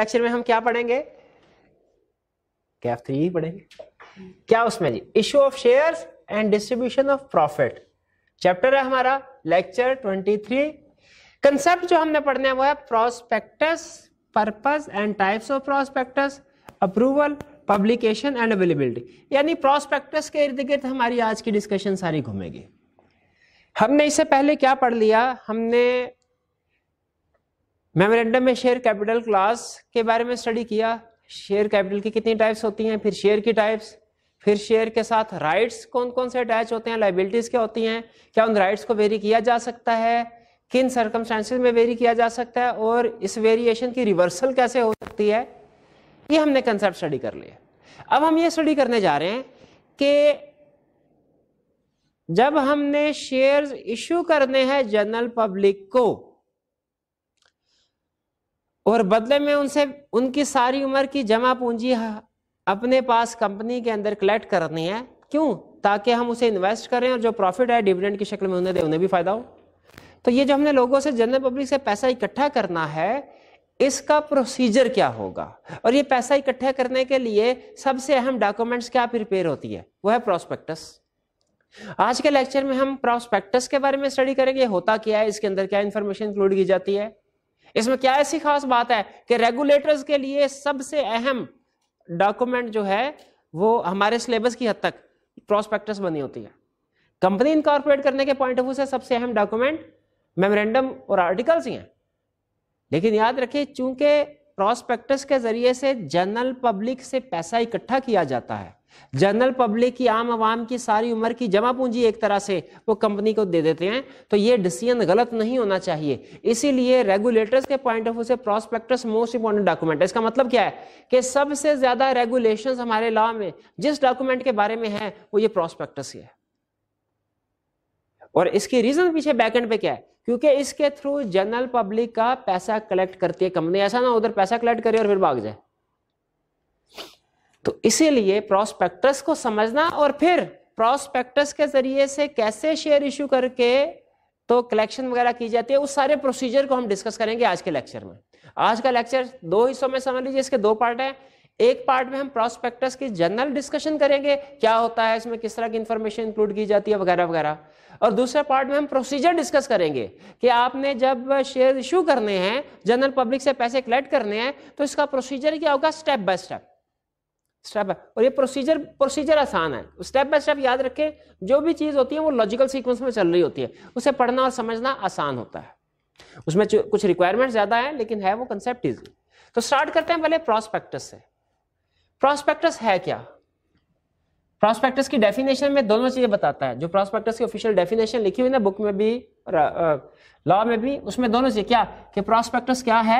lecture में हम क्या पढ़ेंगे कैफ थ्री ही पढ़ेंगे क्या उसमें the issue of shares and distribution of profit chapter है हमारा लेक्चर ट्वेंटी थ्री कंसेप्ट जो हमने पढ़ने हैं वो है prospectus purpose and types of prospectus approval publication and availability यानी प्रोस्पेक्टस के इर्द गिर्द हमारी आज की डिस्कशन सारी घूमेगी हमने इससे पहले क्या पढ़ लिया हमने मेमोरेंडम में शेयर कैपिटल क्लास के बारे में स्टडी किया शेयर कैपिटल की कितनी टाइप्स होती हैं फिर शेयर की टाइप्स फिर शेयर के साथ राइट्स कौन कौन से अटैच होते हैं लाइबिलिटीज क्या होती हैं क्या उन राइट्स को वेरी किया जा सकता है किन सर्कमस्टांसिस में वेरी किया जा सकता है और इस वेरिएशन की रिवर्सल कैसे हो सकती है ये हमने कंसेप्ट स्टडी कर लिया अब हम ये स्टडी करने जा रहे हैं कि जब हमने शेयर्स इशू करने हैं जनरल पब्लिक को और बदले में उनसे उनकी सारी उम्र की जमा पूंजी अपने पास कंपनी के अंदर कलेक्ट करनी है क्यों ताकि हम उसे इन्वेस्ट करें और जो प्रॉफिट है डिविडेंड की शक्ल में उन्हें दे उन्हें भी फायदा हो तो ये जो हमने लोगों से जनरल पब्लिक से पैसा इकट्ठा करना है इसका प्रोसीजर क्या होगा और ये पैसा इकट्ठा करने के लिए सबसे अहम डॉक्यूमेंट्स क्या प्रिपेयर होती है वह है प्रोस्पेक्टस आज के लेक्चर में हम प्रोस्पेक्टस के बारे में स्टडी करेंगे होता क्या है इसके अंदर क्या इंफॉर्मेशन इंक्लूड की जाती है इसमें क्या ऐसी खास बात है कि रेगुलेटर्स के लिए सबसे अहम डॉक्यूमेंट जो है वो हमारे सिलेबस की हद तक प्रोस्पेक्टस बनी होती है कंपनी इनकॉर्पोरेट करने के पॉइंट ऑफ व्यू से सबसे अहम डॉक्यूमेंट मेमोरेंडम और आर्टिकल्स ही हैं लेकिन याद रखिए चूंकि प्रोस्पेक्टस के जरिए से जनरल पब्लिक से पैसा इकट्ठा किया जाता है जनरल पब्लिक की आम आवाम की सारी उम्र की जमा पूंजी एक तरह से वो कंपनी को दे देते हैं तो ये डिसीजन गलत नहीं होना चाहिए इसीलिए रेगुलेटर्स के पॉइंट ऑफ व्यू से प्रोस्पेक्टस मोस्ट इंपॉर्टेंट डॉक्यूमेंट है इसका मतलब क्या है कि सबसे ज्यादा रेगुलेशन हमारे लॉ में जिस डॉक्यूमेंट के बारे में है वो ये प्रोस्पेक्टस ही है और इसकी रीजन पीछे बैकेंड पे क्या है क्योंकि इसके थ्रू जनरल पब्लिक का पैसा कलेक्ट करती है कंपनी ऐसा ना उधर पैसा कलेक्ट करे और फिर भाग जाए तो इसीलिए प्रोस्पेक्टस को समझना और फिर प्रोस्पेक्टस के जरिए से कैसे शेयर इशू करके तो कलेक्शन वगैरह की जाती है उस सारे प्रोसीजर को हम डिस्कस करेंगे आज के लेक्चर में आज का लेक्चर दो हिस्सों में समझ लीजिए इसके दो पार्ट है एक पार्ट में हम प्रोस्पेक्टस की जनरल डिस्कशन करेंगे क्या होता है इसमें किस तरह की इंफॉर्मेशन इंक्लूड की जाती है वगैरह वगैरह और दूसरे पार्ट में हम प्रोसीजर डिस्कस करेंगे कि आपने जब शेयर इशू करने हैं जनरल पब्लिक से पैसे कलेक्ट करने हैं तो इसका प्रोसीजर क्या होगा स्टेप बाय स्टेप स्टेप है और ये प्रोसीजर प्रोसीजर आसान है स्टेप बाय स्टेप याद रखें जो भी चीज़ होती है वो लॉजिकल सीक्वेंस में चल रही होती है उसे पढ़ना और समझना आसान होता है उसमें कुछ रिक्वायरमेंट ज़्यादा है लेकिन है वो कंसेप्ट इजी तो स्टार्ट करते हैं पहले प्रोस्पेक्टस से प्रोस्पेक्टस है क्या प्रोस्पेक्टस की डेफिनेशन में दोनों चीज़ें बताता है जो प्रोस्पेक्टस की ऑफिशियल डेफिनेशन लिखी हुई ना बुक में भी लॉ में भी उसमें दोनों चीज़ें क्या कि प्रोस्पेक्टस क्या है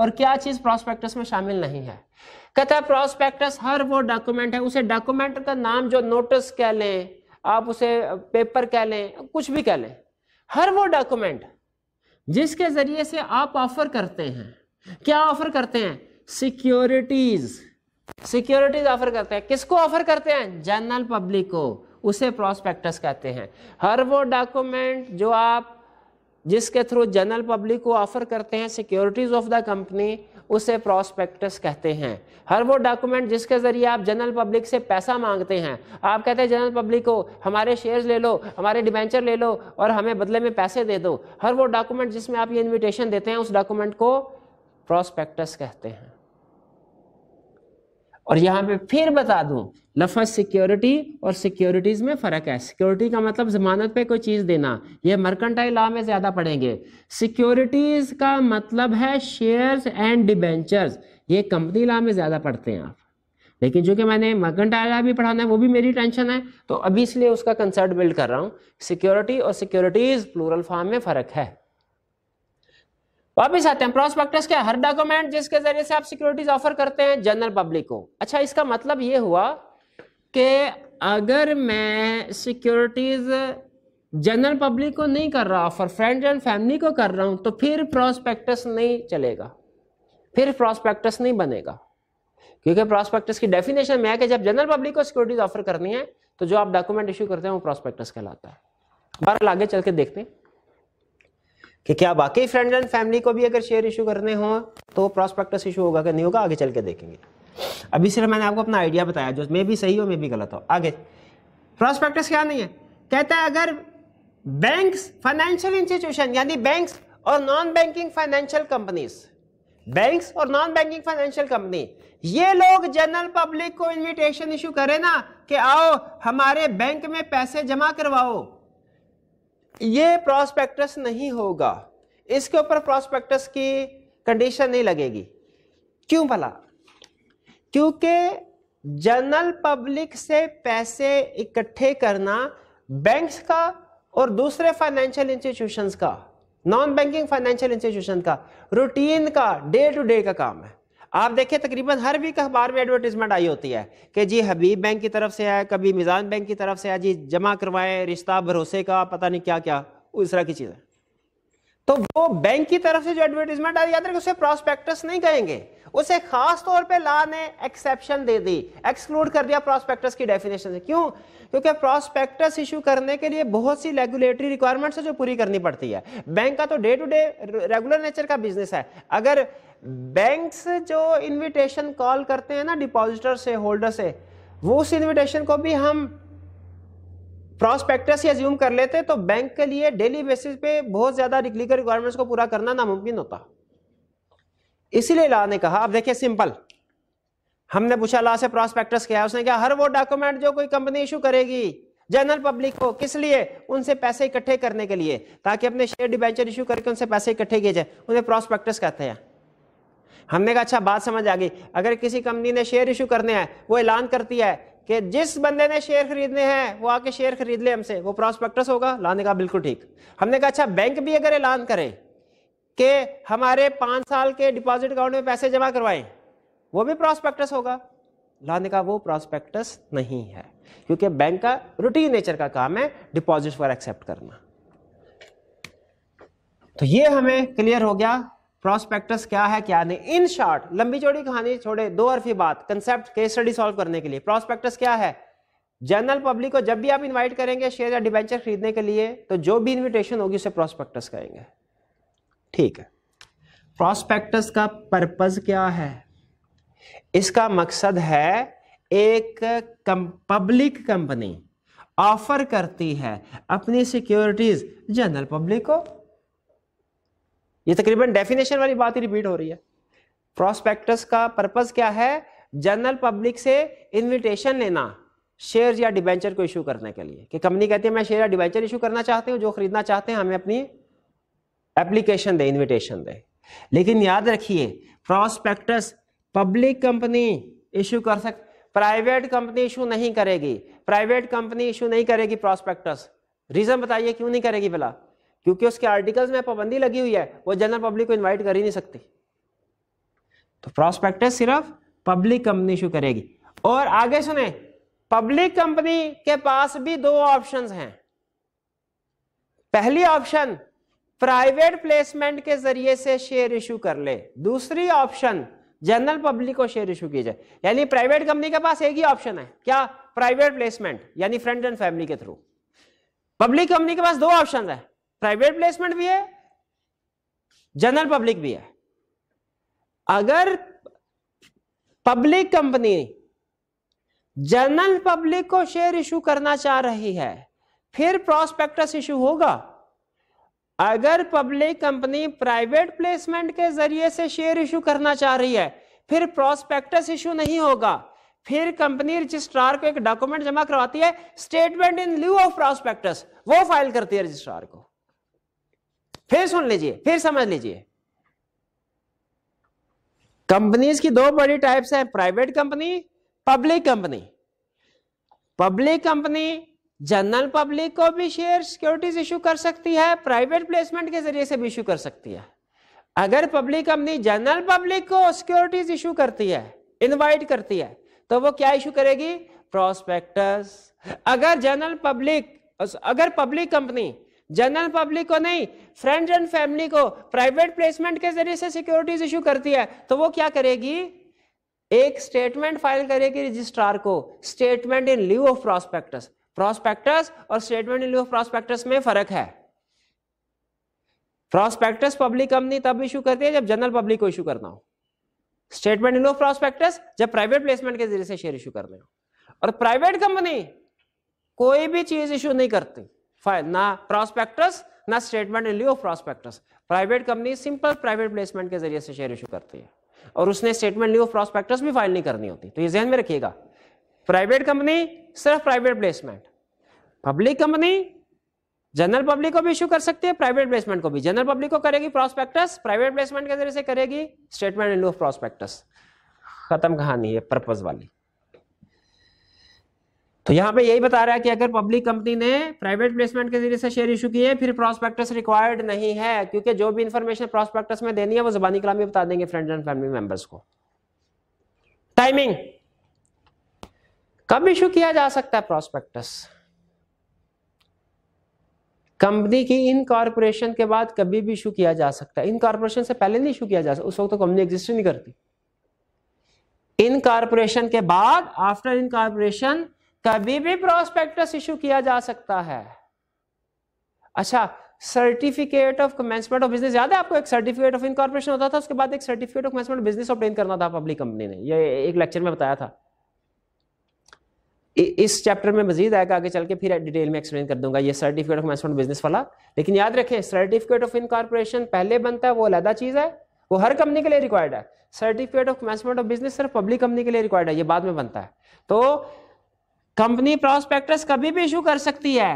और क्या चीज प्रोस्पेक्टस में शामिल नहीं है कहता है प्रोस्पेक्टस हर वो डॉक्यूमेंट है उसे डॉक्यूमेंट का नाम जो नोटिस कह लें आप उसे पेपर कह लें कुछ भी कह लें हर वो डॉक्यूमेंट जिसके जरिए से आप ऑफर करते हैं क्या ऑफर करते हैं सिक्योरिटीज सिक्योरिटीज ऑफर करते हैं किसको ऑफर करते हैं जनरल पब्लिक को उसे प्रोस्पेक्टस कहते हैं हर वो डॉक्यूमेंट जो आप जिसके थ्रू जनरल पब्लिक को ऑफर करते हैं सिक्योरिटीज ऑफ द कंपनी उसे प्रॉस्पेक्टस कहते हैं हर वो डॉक्यूमेंट जिसके ज़रिए आप जनरल पब्लिक से पैसा मांगते हैं आप कहते हैं जनरल पब्लिक को हमारे शेयर्स ले लो हमारे डिबेंचर ले लो और हमें बदले में पैसे दे दो हर वो डॉक्यूमेंट जिसमें आप ये इन्विटेशन देते हैं उस डॉक्यूमेंट को प्रॉस्पेक्टस कहते हैं और यहां पे फिर बता दूं लफज सिक्योरिटी और सिक्योरिटीज़ में फ़र्क है सिक्योरिटी का मतलब ज़मानत पे कोई चीज़ देना ये मर्कंटाइल लॉ में ज़्यादा पढ़ेंगे सिक्योरिटीज़ का मतलब है शेयर्स एंड डिबेंचर्स ये कंपनी लॉ में ज़्यादा पढ़ते हैं आप लेकिन जो कि मैंने मर्कंटाइल लॉ भी पढ़ाना है वो भी मेरी टेंशन है तो अभी इसलिए उसका कंसर्ट बिल्ड कर रहा हूँ सिक्योरिटी और सिक्योरिटीज़ प्लूरल फॉर्म में फ़र्क है वापिस आते हैं प्रोस्पेक्टस क्या हर डॉक्यूमेंट जिसके जरिए से आप सिक्योरिटीज ऑफर करते हैं जनरल पब्लिक को अच्छा इसका मतलब ये हुआ कि अगर मैं सिक्योरिटीज़ जनरल पब्लिक को नहीं कर रहा ऑफर फ्रेंड एंड फैमिली को कर रहा हूँ तो फिर प्रोस्पेक्टस नहीं चलेगा फिर प्रॉस्पेक्टस नहीं बनेगा क्योंकि प्रोस्पेक्टस की डेफिनेशन में है कि जब जनरल पब्लिक को सिक्योरिटीज ऑफर करनी है तो जो आप डॉक्यूमेंट इशू करते हैं वो प्रॉस्पेक्टस कहलाता है बहरहाल आगे चल के देखते हैं कि क्या बाकी फ्रेंड एंड फैमिली को भी अगर शेयर इशू करने हों तो प्रॉस्पेक्टस इशू होगा कि नहीं होगा आगे चल के देखेंगे अभी सिर्फ मैंने आपको अपना आइडिया बताया जो मे भी सही हो मे भी गलत हो आगे प्रोस्पेक्टस क्या नहीं है कहता है अगर बैंक फाइनेंशियल इंस्टीट्यूशन यानी बैंक और non banking financial companies bank और नॉन बैंकिंग फाइनेंशियल कंपनी ये लोग जनरल पब्लिक को इनविटेशन इशू करें ना कि आओ हमारे बैंक में पैसे जमा करवाओ ये प्रोस्पेक्टस नहीं होगा इसके ऊपर प्रोस्पेक्टस की कंडीशन नहीं लगेगी क्यों भला क्योंकि जनरल पब्लिक से पैसे इकट्ठे करना बैंक्स का और दूसरे फाइनेंशियल इंस्टीट्यूशंस का नॉन बैंकिंग फाइनेंशियल इंस्टीट्यूशन का रूटीन का डे टू डे का काम है आप देखें तकरीबन हर वीक अखबार में एडवर्टीजमेंट आई होती है कि जी हबीब बैंक की तरफ से है कभी मिजान बैंक की तरफ से है जी जमा करवाएं रिश्ता भरोसे का पता नहीं क्या क्या उस तरह की चीज़ें तो वो बैंक की तरफ से जो एडवर्टीजमेंट आई याद रखें उसे प्रॉस्पेक्टस नहीं कहेंगे उसे खास तौर पे लॉ ने एक्सेप्शन दे दी एक्सक्लूड कर दिया प्रोस्पेक्टस की डेफिनेशन से क्यों क्योंकि प्रोस्पेक्टस इशू करने के लिए बहुत सी रेगुलेटरी रिक्वायरमेंट्स है जो पूरी करनी पड़ती है बैंक का तो day to day regular nature का बिजनेस है अगर बैंक जो इन्विटेशन कॉल करते हैं ना डिपॉजिटर से होल्डर से वो उस इन्विटेशन को भी हम प्रोस्पेक्टस एज्यूम कर लेते तो बैंक के लिए डेली बेसिस पे बहुत ज्यादा लीगल रिक्वायरमेंट्स को पूरा करना नामुमकिन होता इसीलिए ला ने कहा अब देखिए सिंपल हमने पूछा ला से प्रोस्पेक्टस क्या है उसने कहा हर वो डॉक्यूमेंट जो कोई कंपनी इशू करेगी जनरल पब्लिक को किस लिए उनसे पैसे इकट्ठे करने के लिए ताकि अपने शेयर डिबेंचर इशू करके उनसे पैसे इकट्ठे किए जाए उन्हें प्रोस्पेक्टस कहते हैं हमने कहा अच्छा बात समझ आ गई अगर किसी कंपनी ने शेयर इशू करने हैं वो ऐलान करती है कि जिस बंदे ने शेयर खरीदने हैं वो आके शेयर खरीद ले हमसे वो प्रोस्पेक्टस होगा लाने का बिल्कुल ठीक हमने कहा अच्छा बैंक भी अगर ऐलान करे कि हमारे पांच साल के डिपॉजिट अकाउंट में पैसे जमा करवाएं वो भी प्रॉस्पेक्टस होगा लाने का वो प्रॉस्पेक्टस नहीं है क्योंकि बैंक का रूटीन नेचर का काम है डिपॉजिट फॉर एक्सेप्ट करना तो ये हमें क्लियर हो गया प्रॉस्पेक्टस क्या है क्या नहीं इन शॉर्ट लंबी चौड़ी कहानी छोड़े दो अरफी बात कंसेप्ट केस स्टडी सॉल्व करने के लिए प्रॉस्पेक्टस क्या है जनरल पब्लिक को जब भी आप इनवाइट करेंगे शेयर या डिवेंचर खरीदने के लिए तो जो भी इनविटेशन होगी उसे प्रॉस्पेक्टस कहेंगे ठीक है प्रॉस्पेक्टस का पर्पज़ क्या है इसका मकसद है एक कम, पब्लिक कंपनी ऑफर करती है अपनी सिक्योरिटीज़ जनरल पब्लिक को ये तकरीबन डेफिनेशन वाली बात ही रिपीट हो रही है प्रोस्पेक्टस का पर्पज़ क्या है जनरल पब्लिक से इनविटेशन लेना शेयर या डिबेंचर को इशू करने के लिए कि कंपनी कहती है मैं शेयर या डिबेंचर इशू करना चाहते हूं जो खरीदना चाहते हैं हमें अपनी एप्लीकेशन दे इनविटेशन दे लेकिन याद रखिए प्रॉस्पेक्टस पब्लिक कंपनी इशू कर सक प्राइवेट कंपनी इशू नहीं करेगी प्राइवेट कंपनी इशू नहीं करेगी प्रॉस्पेक्टस रीजन बताइए क्यों नहीं करेगी भला क्योंकि उसके आर्टिकल्स में पाबंदी लगी हुई है वो जनरल पब्लिक को इनवाइट कर ही नहीं सकती तो प्रॉस्पेक्टस सिर्फ पब्लिक कंपनी इशू करेगी और आगे सुने पब्लिक कंपनी के पास भी दो ऑप्शंस हैं पहली ऑप्शन प्राइवेट प्लेसमेंट के जरिए से शेयर इशू कर ले दूसरी ऑप्शन जनरल पब्लिक को शेयर इशू की जाए यानी प्राइवेट कंपनी के पास एक ही ऑप्शन है क्या प्राइवेट प्लेसमेंट यानी फ्रेंड एंड फैमिली के थ्रू पब्लिक कंपनी के पास दो ऑप्शन है प्राइवेट प्लेसमेंट भी है जनरल पब्लिक भी है अगर पब्लिक कंपनी जनरल पब्लिक को शेयर इशू करना चाह रही है फिर प्रोस्पेक्टस इशू होगा अगर पब्लिक कंपनी प्राइवेट प्लेसमेंट के जरिए से शेयर इशू करना चाह रही है फिर प्रोस्पेक्टस इशू नहीं होगा फिर कंपनी रजिस्ट्रार को एक डॉक्यूमेंट जमा करवाती है statement in lieu of prospectus वो फाइल करती है रजिस्ट्रार को फिर सुन लीजिए फिर समझ लीजिए कंपनीज की दो बड़ी टाइप्स हैं private company public company public company general public को भी शेयर सिक्योरिटीज इशू कर सकती है प्राइवेट प्लेसमेंट के जरिए से भी इशू कर सकती है अगर पब्लिक कंपनी जनरल पब्लिक को सिक्योरिटीज इशू करती है इनवाइट करती है तो वो क्या इशू करेगी प्रोस्पेक्टस अगर जनरल पब्लिक अगर पब्लिक कंपनी जनरल पब्लिक को नहीं फ्रेंड एंड फैमिली को प्राइवेट प्लेसमेंट के जरिए से सिक्योरिटीज इशू करती है तो वो क्या करेगी एक स्टेटमेंट फाइल करेगी रजिस्ट्रार को statement in lieu of prospectus prospectus और statement in lieu of prospectus में फर्क है प्रोस्पेक्टस पब्लिक कंपनी तब इशू करती है जब जनरल पब्लिक को इशू करना हो स्टेटमेंट इन ऑफ प्रोस्पेक्टस जब प्राइवेट प्लेसमेंट के जरिए से शेयर इशू करने हो और प्राइवेट कंपनी कोई भी चीज इशू नहीं करती फाइल ना प्रोस्पेक्टस ना statement in of prospectus private company simple private placement के जरिए से शेयर इशू करती है और उसने स्टेटमेंट इन ऑफ प्रोस्पेक्टस भी फाइल नहीं करनी होती तो ये जहन में रखिएगा प्राइवेट कंपनी सिर्फ private placement public company general public को भी इश्यू कर सकती है प्राइवेट प्लेसमेंट को भी जनरल पब्लिक को करेगी प्रोस्पेक्टस प्राइवेट प्लेसमेंट के जरिए से करेगी स्टेटमेंट इन ऑफ प्रोस्पेक्टस खत्म कहानी है पर्पज वाली तो यहां पे यही बता रहा है कि अगर पब्लिक कंपनी ने प्राइवेट प्लेसमेंट के जरिए से शेयर इशू किए फिर प्रोस्पेक्टस रिक्वायर्ड नहीं है क्योंकि जो भी इंफॉर्मेशन प्रोस्पेक्टस में देनी है वो जबानी कलामी बता देंगे फ्रेंड्स एंड फैमिली मेंबर्स को टाइमिंग कब इशू किया जा सकता है प्रॉस्पेक्टस कंपनी की इनकॉर्पोरेशन के बाद कभी भी इशू किया जा सकता है इनकॉर्पोरेशन से पहले नहीं इशू किया जा सकता उस वक्त तो कंपनी एग्जिस्ट नहीं करती इनकॉर्पोरेशन के बाद आफ्टर इनकॉर्पोरेशन कभी भी प्रोस्पेक्टस इशू किया जा सकता है अच्छा certificate of commencement of business याद है आपको एक सर्टिफिकेट ऑफ इनकॉर्पोरेशन होता था उसके बाद एक certificate of commencement business obtain करना था पब्लिक कंपनी ने ये एक लेक्चर में बताया था इस चैप्टर में मजीद आएगा आगे चल के फिर डिटेल में एक्सप्लेन कर दूंगा ये सर्टिफिकेट ऑफ मैनेजमेंट बिजनेस वाला लेकिन याद रखें सर्टिफिकेट ऑफ इनकॉर्पोरेशन पहले बनता है वो अलहदा चीज़ है वो हर कंपनी के लिए रिक्वायर्ड है certificate of management of business सिर्फ पब्लिक कंपनी के लिए रिक्वायर्ड है ये बाद में बनता है तो कंपनी प्रोस्पेक्टस कभी भी इशू कर सकती है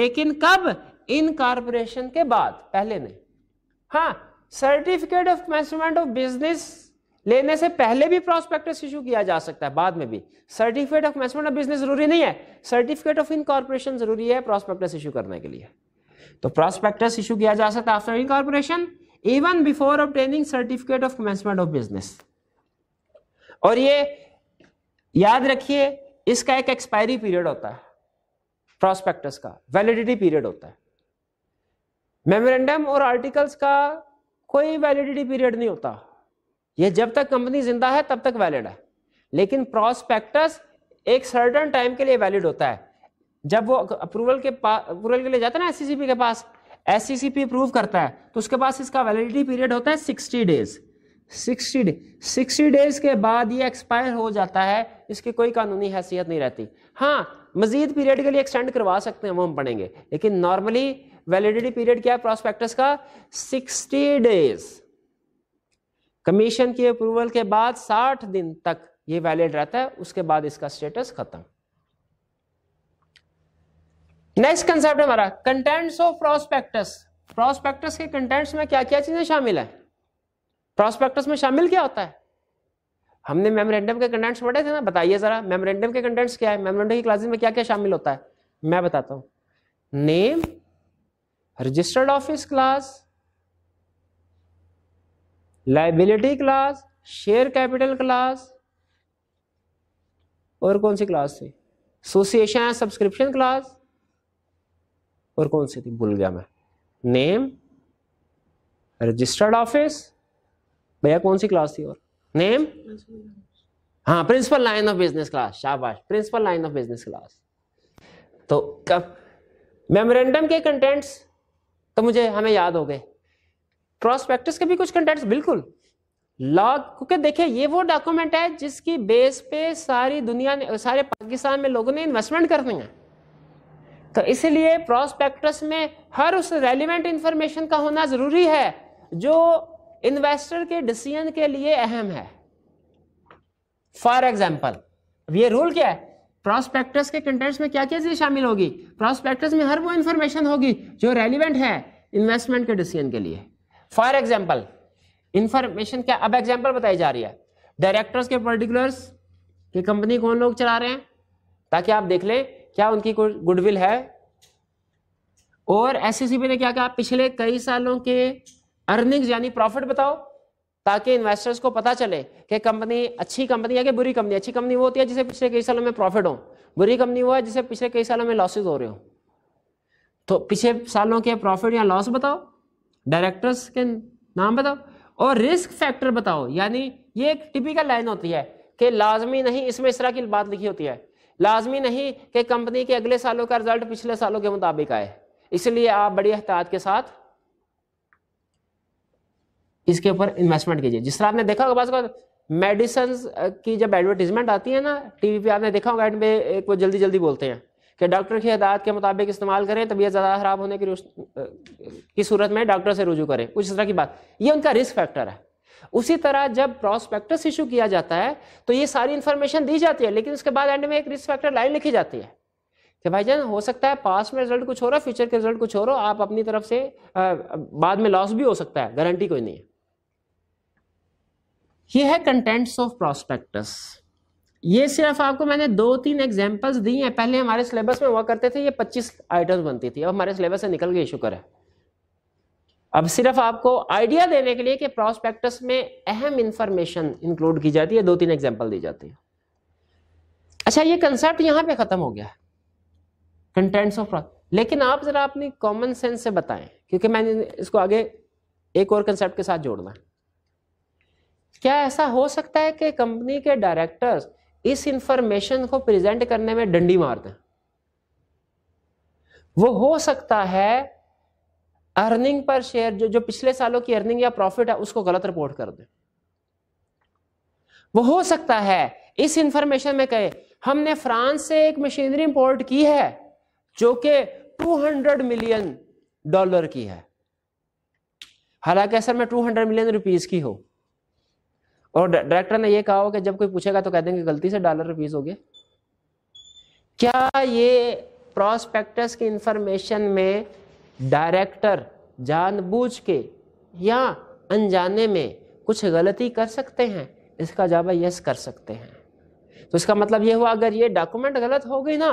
लेकिन कब इनकॉर्पोरेशन के बाद पहले नहीं हाँ certificate of management of business लेने से पहले भी प्रोस्पेक्टस इशू किया जा सकता है बाद में भी certificate of management of business जरूरी नहीं है सर्टिफिकेट ऑफ इनकॉर्पोरेशन जरूरी है प्रोस्पेक्टस इशू करने के लिए तो प्रोस्पेक्टस इशू किया जा सकता है after incorporation even before obtaining certificate of commencement of business और ये याद रखिए इसका एक एक्सपायरी पीरियड होता है प्रोस्पेक्टस का वैलिडिटी पीरियड होता है मेमोरेंडम और आर्टिकल्स का कोई वैलिडिटी पीरियड नहीं होता ये जब तक कंपनी जिंदा है तब तक वैलिड है लेकिन प्रोस्पेक्टस एक सर्टन टाइम के लिए वैलिड होता है जब वो अप्रूवल के पास अप्रूवल के लिए जाता है ना एससीसीपी के पास एससीसीपी अप्रूव करता है तो उसके पास इसका वैलिडिटी पीरियड होता है sixty days sixty day sixty days के बाद ये एक्सपायर हो जाता है इसकी कोई कानूनी हैसियत नहीं रहती हाँ मजीद पीरियड के लिए एक्सटेंड करवा सकते हैं वो हम पढ़ेंगे लेकिन नॉर्मली वैलिडिटी पीरियड क्या है प्रोस्पेक्टस का सिक्सटी डेज कमीशन की अप्रूवल के बाद 60 दिन तक ये वैलिड रहता है उसके बाद इसका स्टेटस खत्म नेक्स्ट कंसेप्ट हमारा कंटेंट्स ऑफ प्रोस्पेक्टस प्रोस्पेक्टस के कंटेंट्स में क्या क्या चीजें शामिल है प्रोस्पेक्टस में शामिल क्या होता है हमने मेमोरेंडम के कंटेंट्स पढ़े थे ना बताइए जरा मेमोरेंडम के कंटेंट्स क्या है मेमोरेंडम की क्लासेस में क्या क्या शामिल होता है मैं बताता हूं name registered office clause liability clause share capital clause और कौन सी क्लास थी एसोसिएशन सब्सक्रिप्शन क्लास और कौन सी थी भूल गया मैं नेम रजिस्टर्ड ऑफिस भैया कौन सी क्लास थी और नेम हाँ principal line of business clause शाबाश principal line of business clause तो कब मेमोरेंडम के कंटेंट्स तो मुझे हमें याद हो गए प्रोस्पेक्टस के भी कुछ कंटेंट्स बिल्कुल लॉग क्योंकि देखिए ये वो डॉक्यूमेंट है जिसकी बेस पे सारी दुनिया ने सारे पाकिस्तान में लोगों ने इन्वेस्टमेंट करनी है तो इसलिए प्रोस्पेक्टस में हर उस रेलिवेंट इंफॉर्मेशन का होना ज़रूरी है जो इन्वेस्टर के डिसीजन के लिए अहम है फॉर एग्जाम्पल अब ये रूल क्या है प्रोस्पेक्टस के कंटेंट्स में क्या क्या चीज़ शामिल होगी प्रोस्पेक्टस में हर वो इंफॉर्मेशन होगी जो रेलिवेंट है इन्वेस्टमेंट के डिसीजन के लिए फॉर एग्जाम्पल इंफॉर्मेशन क्या अब एग्जाम्पल बताई जा रही है डायरेक्टर्स के पर्टिकुलर्स की कंपनी कौन लोग चला रहे हैं ताकि आप देख लें क्या उनकी गुडविल है और एस e ने क्या कहा पिछले कई सालों के अर्निंग्स यानी प्रॉफिट बताओ ताकि इन्वेस्टर्स को पता चले कि कंपनी अच्छी कंपनी है कि बुरी कंपनी अच्छी कंपनी वो होती है जिसे पिछले कई सालों में प्रॉफिट हो बुरी कंपनी वो है जिसे पिछले कई सालों में लॉसेज हो रहे हो तो पिछले सालों के प्रॉफिट या लॉस बताओ डायरेक्टर्स के नाम बताओ और रिस्क फैक्टर बताओ यानी ये एक टिपिकल लाइन होती है कि लाजमी नहीं इसमें इस तरह की बात लिखी होती है लाजमी नहीं कि कंपनी के अगले सालों का रिजल्ट पिछले सालों के मुताबिक आए इसलिए आप बड़ी एहतियात के साथ इसके ऊपर इन्वेस्टमेंट कीजिए जिस तरह आपने देखा होगा बात मेडिसन की जब एडवर्टीजमेंट आती है ना टीवी पे आपने देखा होगा एड में एक वो जल्दी जल्दी बोलते हैं कि डॉक्टर की हदायत के मुताबिक इस्तेमाल करें तबीयत ज़्यादा ख़राब होने की की सूरत में डॉक्टर से रुजू करें इस तरह की बात ये उनका रिस्क फैक्टर है उसी तरह जब प्रॉस्पेक्टस इशू किया जाता है तो ये सारी इंफॉर्मेशन दी जाती है लेकिन उसके बाद एंड में एक रिस्क फैक्टर लाइन लिखी जाती है कि भाई जान हो सकता है पास में रिजल्ट कुछ हो रहा है फ्यूचर के रिजल्ट कुछ हो रहा आप अपनी तरफ से आ, बाद में लॉस भी हो सकता है गारंटी कोई नहीं है ये है कंटेंट्स ऑफ प्रॉस्पेक्टस ये सिर्फ आपको मैंने दो तीन एग्जाम्पल्स दी हैं पहले हमारे सिलेबस में हुआ करते थे ये 25 आइटम्स बनती थी अब हमारे सिलेबस से निकल गई शुक्र है अब सिर्फ आपको आइडिया देने के लिए कि प्रोस्पेक्टस में अहम इंफॉर्मेशन इंक्लूड की जाती है दो तीन एग्जाम्पल दी जाती है अच्छा ये कंसेप्ट यहाँ पे ख़त्म हो गया है कंटेंट्स ऑफ लेकिन आप ज़रा अपनी कॉमन सेंस से बताएं क्योंकि मैंने इसको आगे एक और कंसेप्ट के साथ जोड़ना क्या ऐसा हो सकता है कि कंपनी के डायरेक्टर्स इस इंफॉर्मेशन को प्रेजेंट करने में डंडी मारते हैं वो हो सकता है अर्निंग पर शेयर जो जो पिछले सालों की अर्निंग या प्रॉफिट है उसको गलत रिपोर्ट कर दे वो हो सकता है इस इंफॉर्मेशन में कहे हमने फ्रांस से एक मशीनरी इंपोर्ट की है जो कि 200 मिलियन डॉलर की है हालांकि सर मैं 200 मिलियन रुपीस की हूं और डायरेक्टर ने ये कहा हो कि जब कोई पूछेगा तो कह देंगे गलती से डॉलर रुपीज हो गए क्या ये प्रोस्पेक्टस की इंफॉर्मेशन में डायरेक्टर जानबूझ के या अनजाने में कुछ गलती कर सकते हैं इसका जवाब यस कर सकते हैं तो इसका मतलब ये हुआ अगर ये डॉक्यूमेंट गलत हो गई ना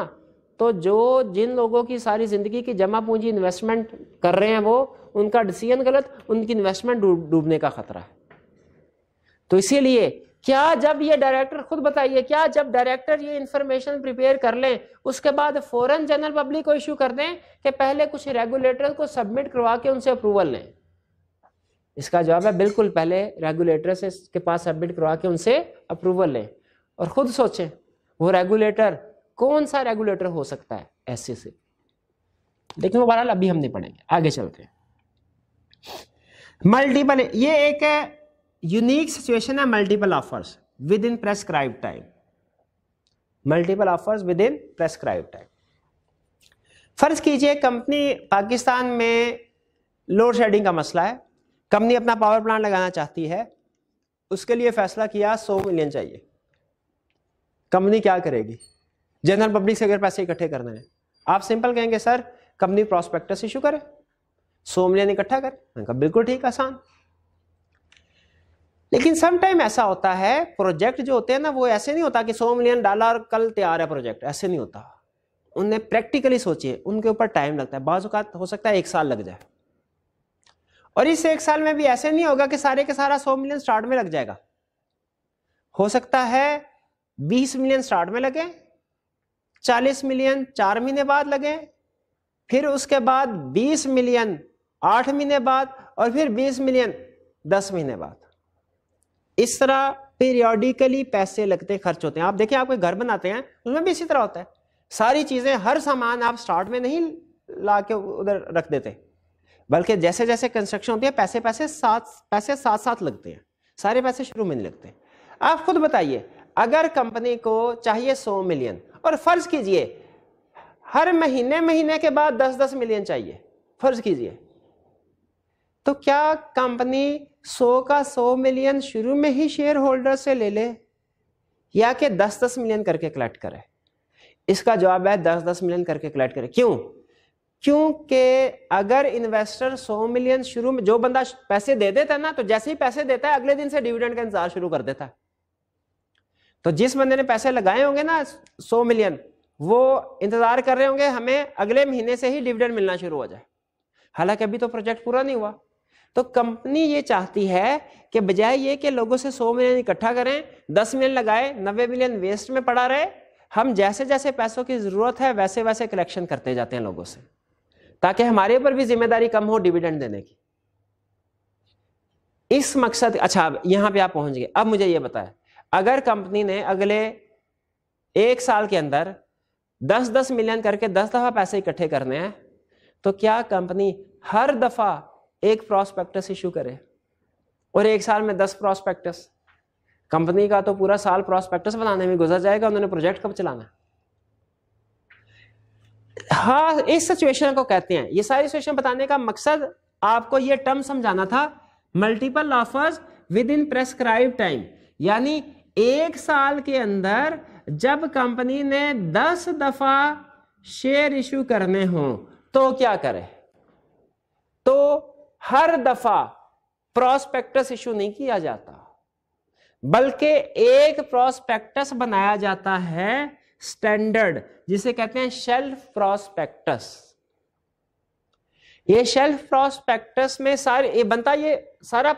तो जो जिन लोगों की सारी ज़िंदगी की जमा पूंजी इन्वेस्टमेंट कर रहे हैं वो उनका डिसीजन गलत उनकी इन्वेस्टमेंट डूबने का खतरा है तो इसीलिए क्या जब ये डायरेक्टर खुद बताइए क्या जब डायरेक्टर ये इंफॉर्मेशन प्रिपेयर कर लें उसके बाद फौरन जनरल पब्लिक को इशू कर दें कि पहले कुछ रेगुलेटर को सबमिट करवा के उनसे अप्रूवल लें इसका जवाब है बिल्कुल पहले रेगुलेटर से के पास सबमिट करवा के उनसे अप्रूवल लें और खुद सोचें वो रेगुलेटर कौन सा रेगुलेटर हो सकता है ऐसे से लेकिन वो बहरहाल अभी हम नहीं पढ़ेंगे आगे चलते हैं मल्टीपल ये एक है यूनिक सिचुएशन है multiple offers within prescribe time multiple offers within prescribe time फर्ज कीजिए कंपनी पाकिस्तान में लोड शेडिंग का मसला है कंपनी अपना पावर प्लांट लगाना चाहती है उसके लिए फैसला किया सौ मिलियन चाहिए कंपनी क्या करेगी जनरल पब्लिक से अगर पैसे इकट्ठे करने हैं आप सिंपल कहेंगे सर कंपनी प्रॉस्पेक्टस इशू करे सौ मिलियन इकट्ठा करें बिल्कुल ठीक आसान लेकिन समटाइम ऐसा होता है प्रोजेक्ट जो होते हैं ना वो ऐसे नहीं होता कि सौ मिलियन डॉलर कल तैयार है प्रोजेक्ट ऐसे नहीं होता उन्हें प्रैक्टिकली सोचिए उनके ऊपर टाइम लगता है बाजूकात हो सकता है एक साल लग जाए और इस एक साल में भी ऐसे नहीं होगा कि सारे के सारा सौ मिलियन स्टार्ट में लग जाएगा हो सकता है बीस मिलियन स्टार्ट में लगे चालीस मिलियन चार महीने बाद लगे फिर उसके बाद बीस मिलियन आठ महीने बाद और फिर बीस मिलियन दस महीने बाद इस तरह पीरियोडिकली पैसे लगते खर्च होते हैं आप देखिए आप कोई घर बनाते हैं उसमें भी इसी तरह होता है सारी चीज़ें हर सामान आप स्टार्ट में नहीं ला के उधर रख देते बल्कि जैसे जैसे कंस्ट्रक्शन होती है पैसे पैसे साथ पैसे साथ साथ लगते हैं सारे पैसे शुरू में नहीं लगते आप खुद बताइए अगर कंपनी को चाहिए सौ मिलियन और फर्ज कीजिए हर महीने महीने के बाद दस दस मिलियन चाहिए फर्ज कीजिए तो क्या कंपनी 100 का 100 मिलियन शुरू में ही शेयर होल्डर से ले ले या कि 10-10 मिलियन करके कलेक्ट करे इसका जवाब है 10-10 मिलियन करके कलेक्ट करे क्यों क्योंकि अगर इन्वेस्टर 100 मिलियन शुरू में जो बंदा पैसे दे देता है ना तो जैसे ही पैसे देता है अगले दिन से डिविडेंड का इंतजार शुरू कर देता है तो जिस बंदे ने पैसे लगाए होंगे ना 100 मिलियन वो इंतजार कर रहे होंगे हमें अगले महीने से ही डिविडेंड मिलना शुरू हो जाए हालांकि अभी तो प्रोजेक्ट पूरा नहीं हुआ तो कंपनी ये चाहती है कि बजाय ये कि लोगों से 100 मिलियन इकट्ठा करें 10 मिलियन लगाए 90 मिलियन वेस्ट में पड़ा रहे हम जैसे जैसे पैसों की ज़रूरत है वैसे वैसे कलेक्शन करते जाते हैं लोगों से ताकि हमारे ऊपर भी जिम्मेदारी कम हो डिविडेंड देने की इस मकसद अच्छा यहां पर आप पहुंच गए अब मुझे यह बताए अगर कंपनी ने अगले एक साल के अंदर दस दस मिलियन करके दस दफ़ा पैसे इकट्ठे करने हैं तो क्या कंपनी हर दफ़ा एक प्रॉस्पेक्टस इशू करे और एक साल में दस प्रॉस्पेक्टस कंपनी का तो पूरा साल प्रॉस्पेक्टस बनाने में गुजर जाएगा उन्होंने प्रोजेक्ट कब चलाना हाँ इस सिचुएशन को कहते हैं ये सारी सिचुएशन बताने का मकसद आपको ये टर्म समझाना था multiple offers within prescribe time यानी एक साल के अंदर जब कंपनी ने दस दफा शेयर इशू करने हों तो क्या करे तो हर दफा प्रोस्पेक्टस इशू नहीं किया जाता बल्कि एक प्रोस्पेक्टस बनाया जाता है स्टैंडर्ड जिसे कहते हैं शेल्फ प्रोस्पेक्टस ये शेल्फ प्रोस्पेक्टस में सारे ये बनता ये सारा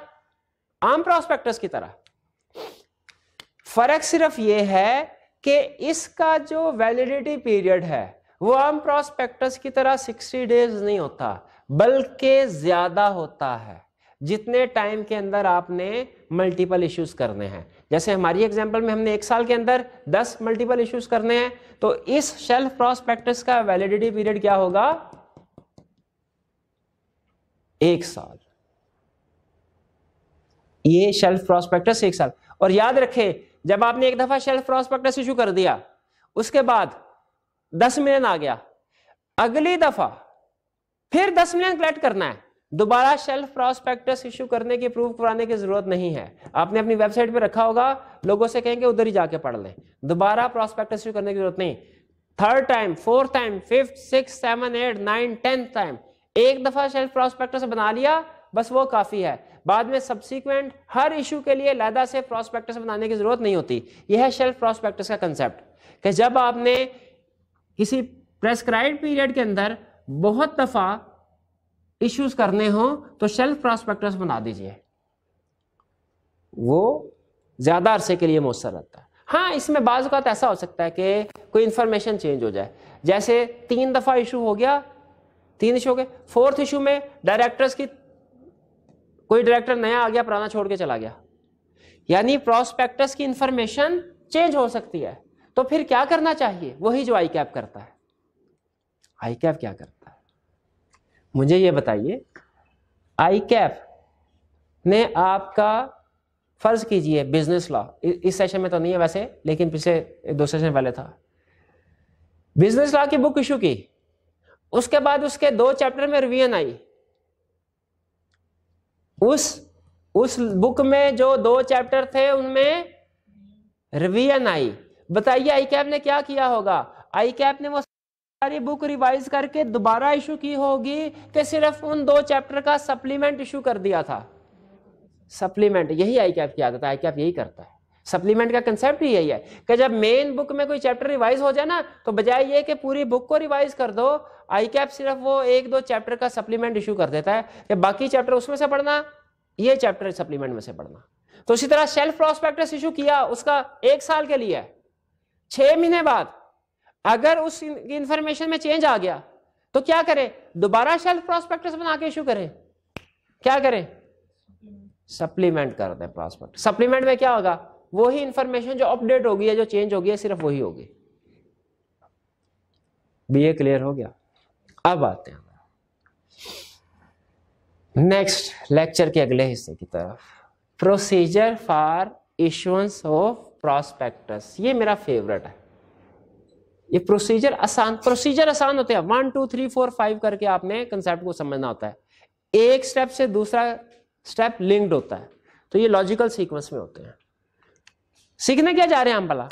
आम प्रोस्पेक्टस की तरह फर्क सिर्फ ये है कि इसका जो वैलिडिटी पीरियड है वो आम प्रोस्पेक्टस की तरह 60 डेज नहीं होता बल्कि ज़्यादा होता है जितने टाइम के अंदर आपने मल्टीपल इश्यूज करने हैं जैसे हमारी एग्जांपल में हमने एक साल के अंदर दस मल्टीपल इश्यूज करने हैं तो इस शेल्फ प्रॉस्पेक्टस का वैलिडिटी पीरियड क्या होगा एक साल ये शेल्फ प्रॉस्पेक्टस एक साल और याद रखें जब आपने एक दफा शेल्फ प्रॉस्पेक्टस इशू कर दिया उसके बाद दस मिलियन आ गया अगली दफा फिर दस मिलियन कलेक्ट करना है दोबारा शेल्फ प्रोस्पेक्टस इशू करने की प्रूफ कराने की जरूरत नहीं है आपने अपनी वेबसाइट पे रखा होगा लोगों से कहेंगे उधर ही जाके पढ़ लें दोबारा प्रोस्पेक्टस इश्यू करने की जरूरत नहीं third time fourth time fifth six seven eight nine tenth time एक दफा शेल्फ प्रोस्पेक्टस बना लिया बस वो काफी है बाद में सब्सिक्वेंट हर इशू के लिए लहदा से प्रोस्पेक्टस बनाने की जरूरत नहीं होती यह है शेल्फ प्रोस्पेक्टस का कंसेप्ट जब आपने किसी प्रेस्क्राइब पीरियड के अंदर बहुत दफ़ा इश्यूज करने हो तो शेल्फ प्रॉस्पेक्टस बना दीजिए वो ज़्यादा अरसे के लिए मौसर रहता है हाँ इसमें बाज़ ऐसा हो सकता है कि कोई इंफॉर्मेशन चेंज हो जाए जैसे तीन दफ़ा इशू हो गया तीन इशू हो गए फोर्थ इशू में डायरेक्टर्स की कोई डायरेक्टर नया आ गया पुराना छोड़ के चला गया यानी प्रॉस्पेक्टस की इंफॉर्मेशन चेंज हो सकती है तो फिर क्या करना चाहिए वही जो आई कैप करता है आई कैप क्या करता है मुझे ये बताइए आई कैफ ने आपका फ़र्ज़ कीजिए बिजनेस लॉ इस सेशन में तो नहीं है वैसे लेकिन पिछले दो सेशन पहले था बिजनेस लॉ की बुक इशू की उसके बाद उसके दो चैप्टर में रिवीजन आई उस उस बुक में जो दो चैप्टर थे उनमें रिवीजन आई बताइए आई कैप ने क्या किया होगा आई कैप ने वो सारी बुक रिवाइज करके दोबारा इशू की होगी कि सिर्फ उन दो चैप्टर का सप्लीमेंट इशू कर दिया था सप्लीमेंट यही आई कैप की आदत है आई कैप यही करता है सप्लीमेंट का कंसेप्ट ही यही है कि जब मेन बुक में कोई चैप्टर रिवाइज हो जाए ना तो बजाय ये कि पूरी बुक को रिवाइज कर दो आई कैप सिर्फ वो एक दो चैप्टर का सप्लीमेंट इशू कर देता है कि बाकी चैप्टर उसमें से पढ़ना ये चैप्टर सप्लीमेंट में से पढ़ना तो इसी तरह सेल्फ प्रोस्पेक्टस इशू किया उसका एक साल के लिए छह महीने बाद अगर उस इंफॉर्मेशन में चेंज आ गया तो क्या करें दोबारा शेल्फ प्रोस्पेक्टस बना के इशू करें क्या करें सप्लीमेंट कर दें प्रॉस्पेक्ट सप्लीमेंट में क्या होगा वही इंफॉर्मेशन जो अपडेट होगी या जो चेंज होगी सिर्फ वही होगी बी ए क्लियर हो गया अब आते हैं नेक्स्ट लेक्चर के अगले हिस्से की तरफ procedure for issuance of prospectus ये मेरा फेवरेट है ये प्रोसीजर आसान प्रोसीजर आसान होते हैं one two three four five करके आपने कंसेप्ट को समझना होता है एक स्टेप से दूसरा स्टेप लिंक्ड होता है तो ये लॉजिकल सीक्वेंस में होते हैं सीखने क्या जा रहे हैं हम भला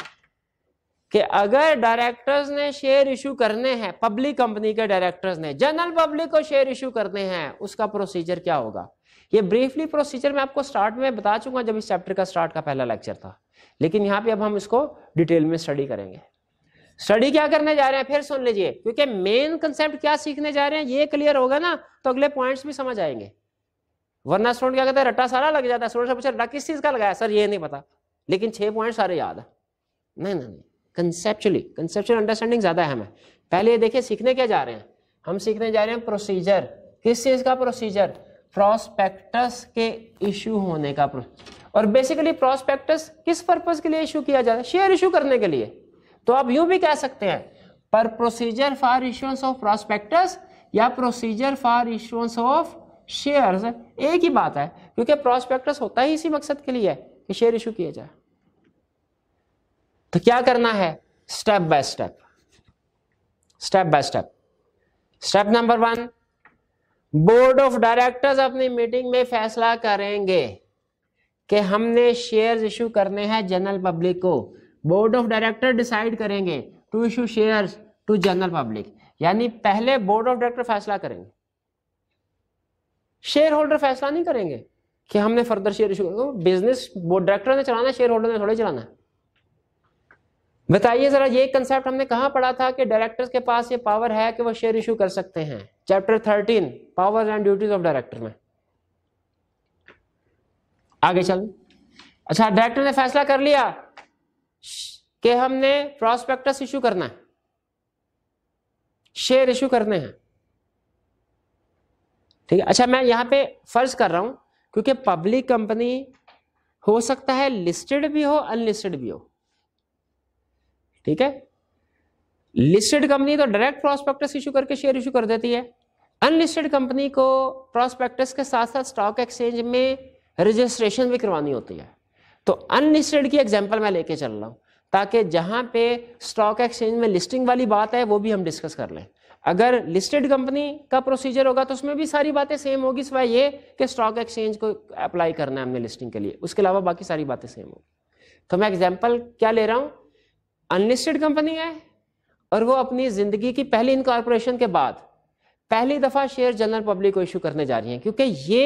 कि अगर डायरेक्टर्स ने शेयर इशू करने हैं पब्लिक कंपनी के डायरेक्टर्स ने जनरल पब्लिक को शेयर इशू करने हैं उसका प्रोसीजर क्या होगा ये ब्रीफली प्रोसीजर मैं आपको स्टार्ट में बता चुका जब इस चैप्टर का स्टार्ट का पहला लेक्चर था लेकिन यहां पे अब हम इसको डिटेल में स्टडी करेंगे स्टडी क्या करने जा रहे हैं फिर सुन लीजिए क्योंकि मेन कंसेप्ट क्या सीखने जा रहे हैं ये क्लियर होगा ना तो अगले पॉइंट्स भी समझ आएंगे वरना स्टूडेंट क्या कहते हैं रट्टा सारा लग जाता है स्टूडेंट से पूछा रट्टा किस चीज़ का लगाया सर ये नहीं पता लेकिन छह पॉइंट सारे याद है नहीं नहीं नहीं कंसेप्चुअली कंसेप्चुअल अंडरस्टैंडिंग ज़्यादा है हमें पहले ये देखिए सीखने क्या जा रहे हैं हम सीखने जा रहे हैं प्रोसीजर किस चीज़ का प्रोसीजर प्रोस्पेक्टस के इशू होने का और बेसिकली प्रोस्पेक्टस किस पर्पज़ के लिए इशू किया जाता है शेयर इशू करने के लिए तो आप यूं भी कह सकते हैं पर procedure for issuance of prospectus या procedure for issuance of shares एक ही बात है क्योंकि प्रोस्पेक्टस होता ही इसी मकसद के लिए है कि शेयर इशू किए जाए तो क्या करना है step by step step by step step number one board of directors अपनी मीटिंग में फैसला करेंगे कि हमने शेयर्स इशू करने हैं जनरल पब्लिक को बोर्ड ऑफ डायरेक्टर डिसाइड करेंगे to issue share to general public यानी पहले बोर्ड ऑफ डायरेक्टर फैसला करेंगे शेयर होल्डर फैसला नहीं करेंगे कि हमने फर्दर शेयर इशू करेंगे बिजनेस बोर्ड डायरेक्टर ने चलाना शेयर होल्डर ने थोड़ा चलाना बताइए जरा ये कंसेप्ट हमने कहा पढ़ा था कि डायरेक्टर्स के पास ये पावर है कि वो शेयर इशू कर सकते हैं chapter thirteen power and duties of director में आगे चल अच्छा डायरेक्टर ने फैसला कर लिया कि हमने प्रॉस्पेक्टस इशू करना है शेयर इशू करने हैं ठीक है अच्छा मैं यहां पे फर्ज कर रहा हूं क्योंकि पब्लिक कंपनी हो सकता है लिस्टेड भी हो अनलिस्टेड भी हो ठीक है लिस्टेड कंपनी तो डायरेक्ट प्रॉस्पेक्टस इशू करके शेयर इशू कर देती है अनलिस्टेड कंपनी को प्रॉस्पेक्टस के साथ साथ स्टॉक एक्सचेंज में रजिस्ट्रेशन भी करवानी होती है तो अनलिस्टेड की एग्जाम्पल मैं लेके चल रहा हूं ताकि जहां पे स्टॉक एक्सचेंज में लिस्टिंग वाली बात है वो भी हम डिस्कस कर लें अगर लिस्टेड कंपनी का प्रोसीजर होगा तो उसमें भी सारी बातें सेम होगी सिवाय ये कि स्टॉक एक्सचेंज को अप्लाई करना है हमने लिस्टिंग के लिए उसके अलावा बाकी सारी बातें सेम होगी तो मैं एग्जाम्पल क्या ले रहा हूँ अनलिस्टेड कंपनी है और वो अपनी ज़िंदगी की पहली इनकॉर्पोरेशन के बाद पहली दफा शेयर जनरल पब्लिक को इशू करने जा रही हैं क्योंकि ये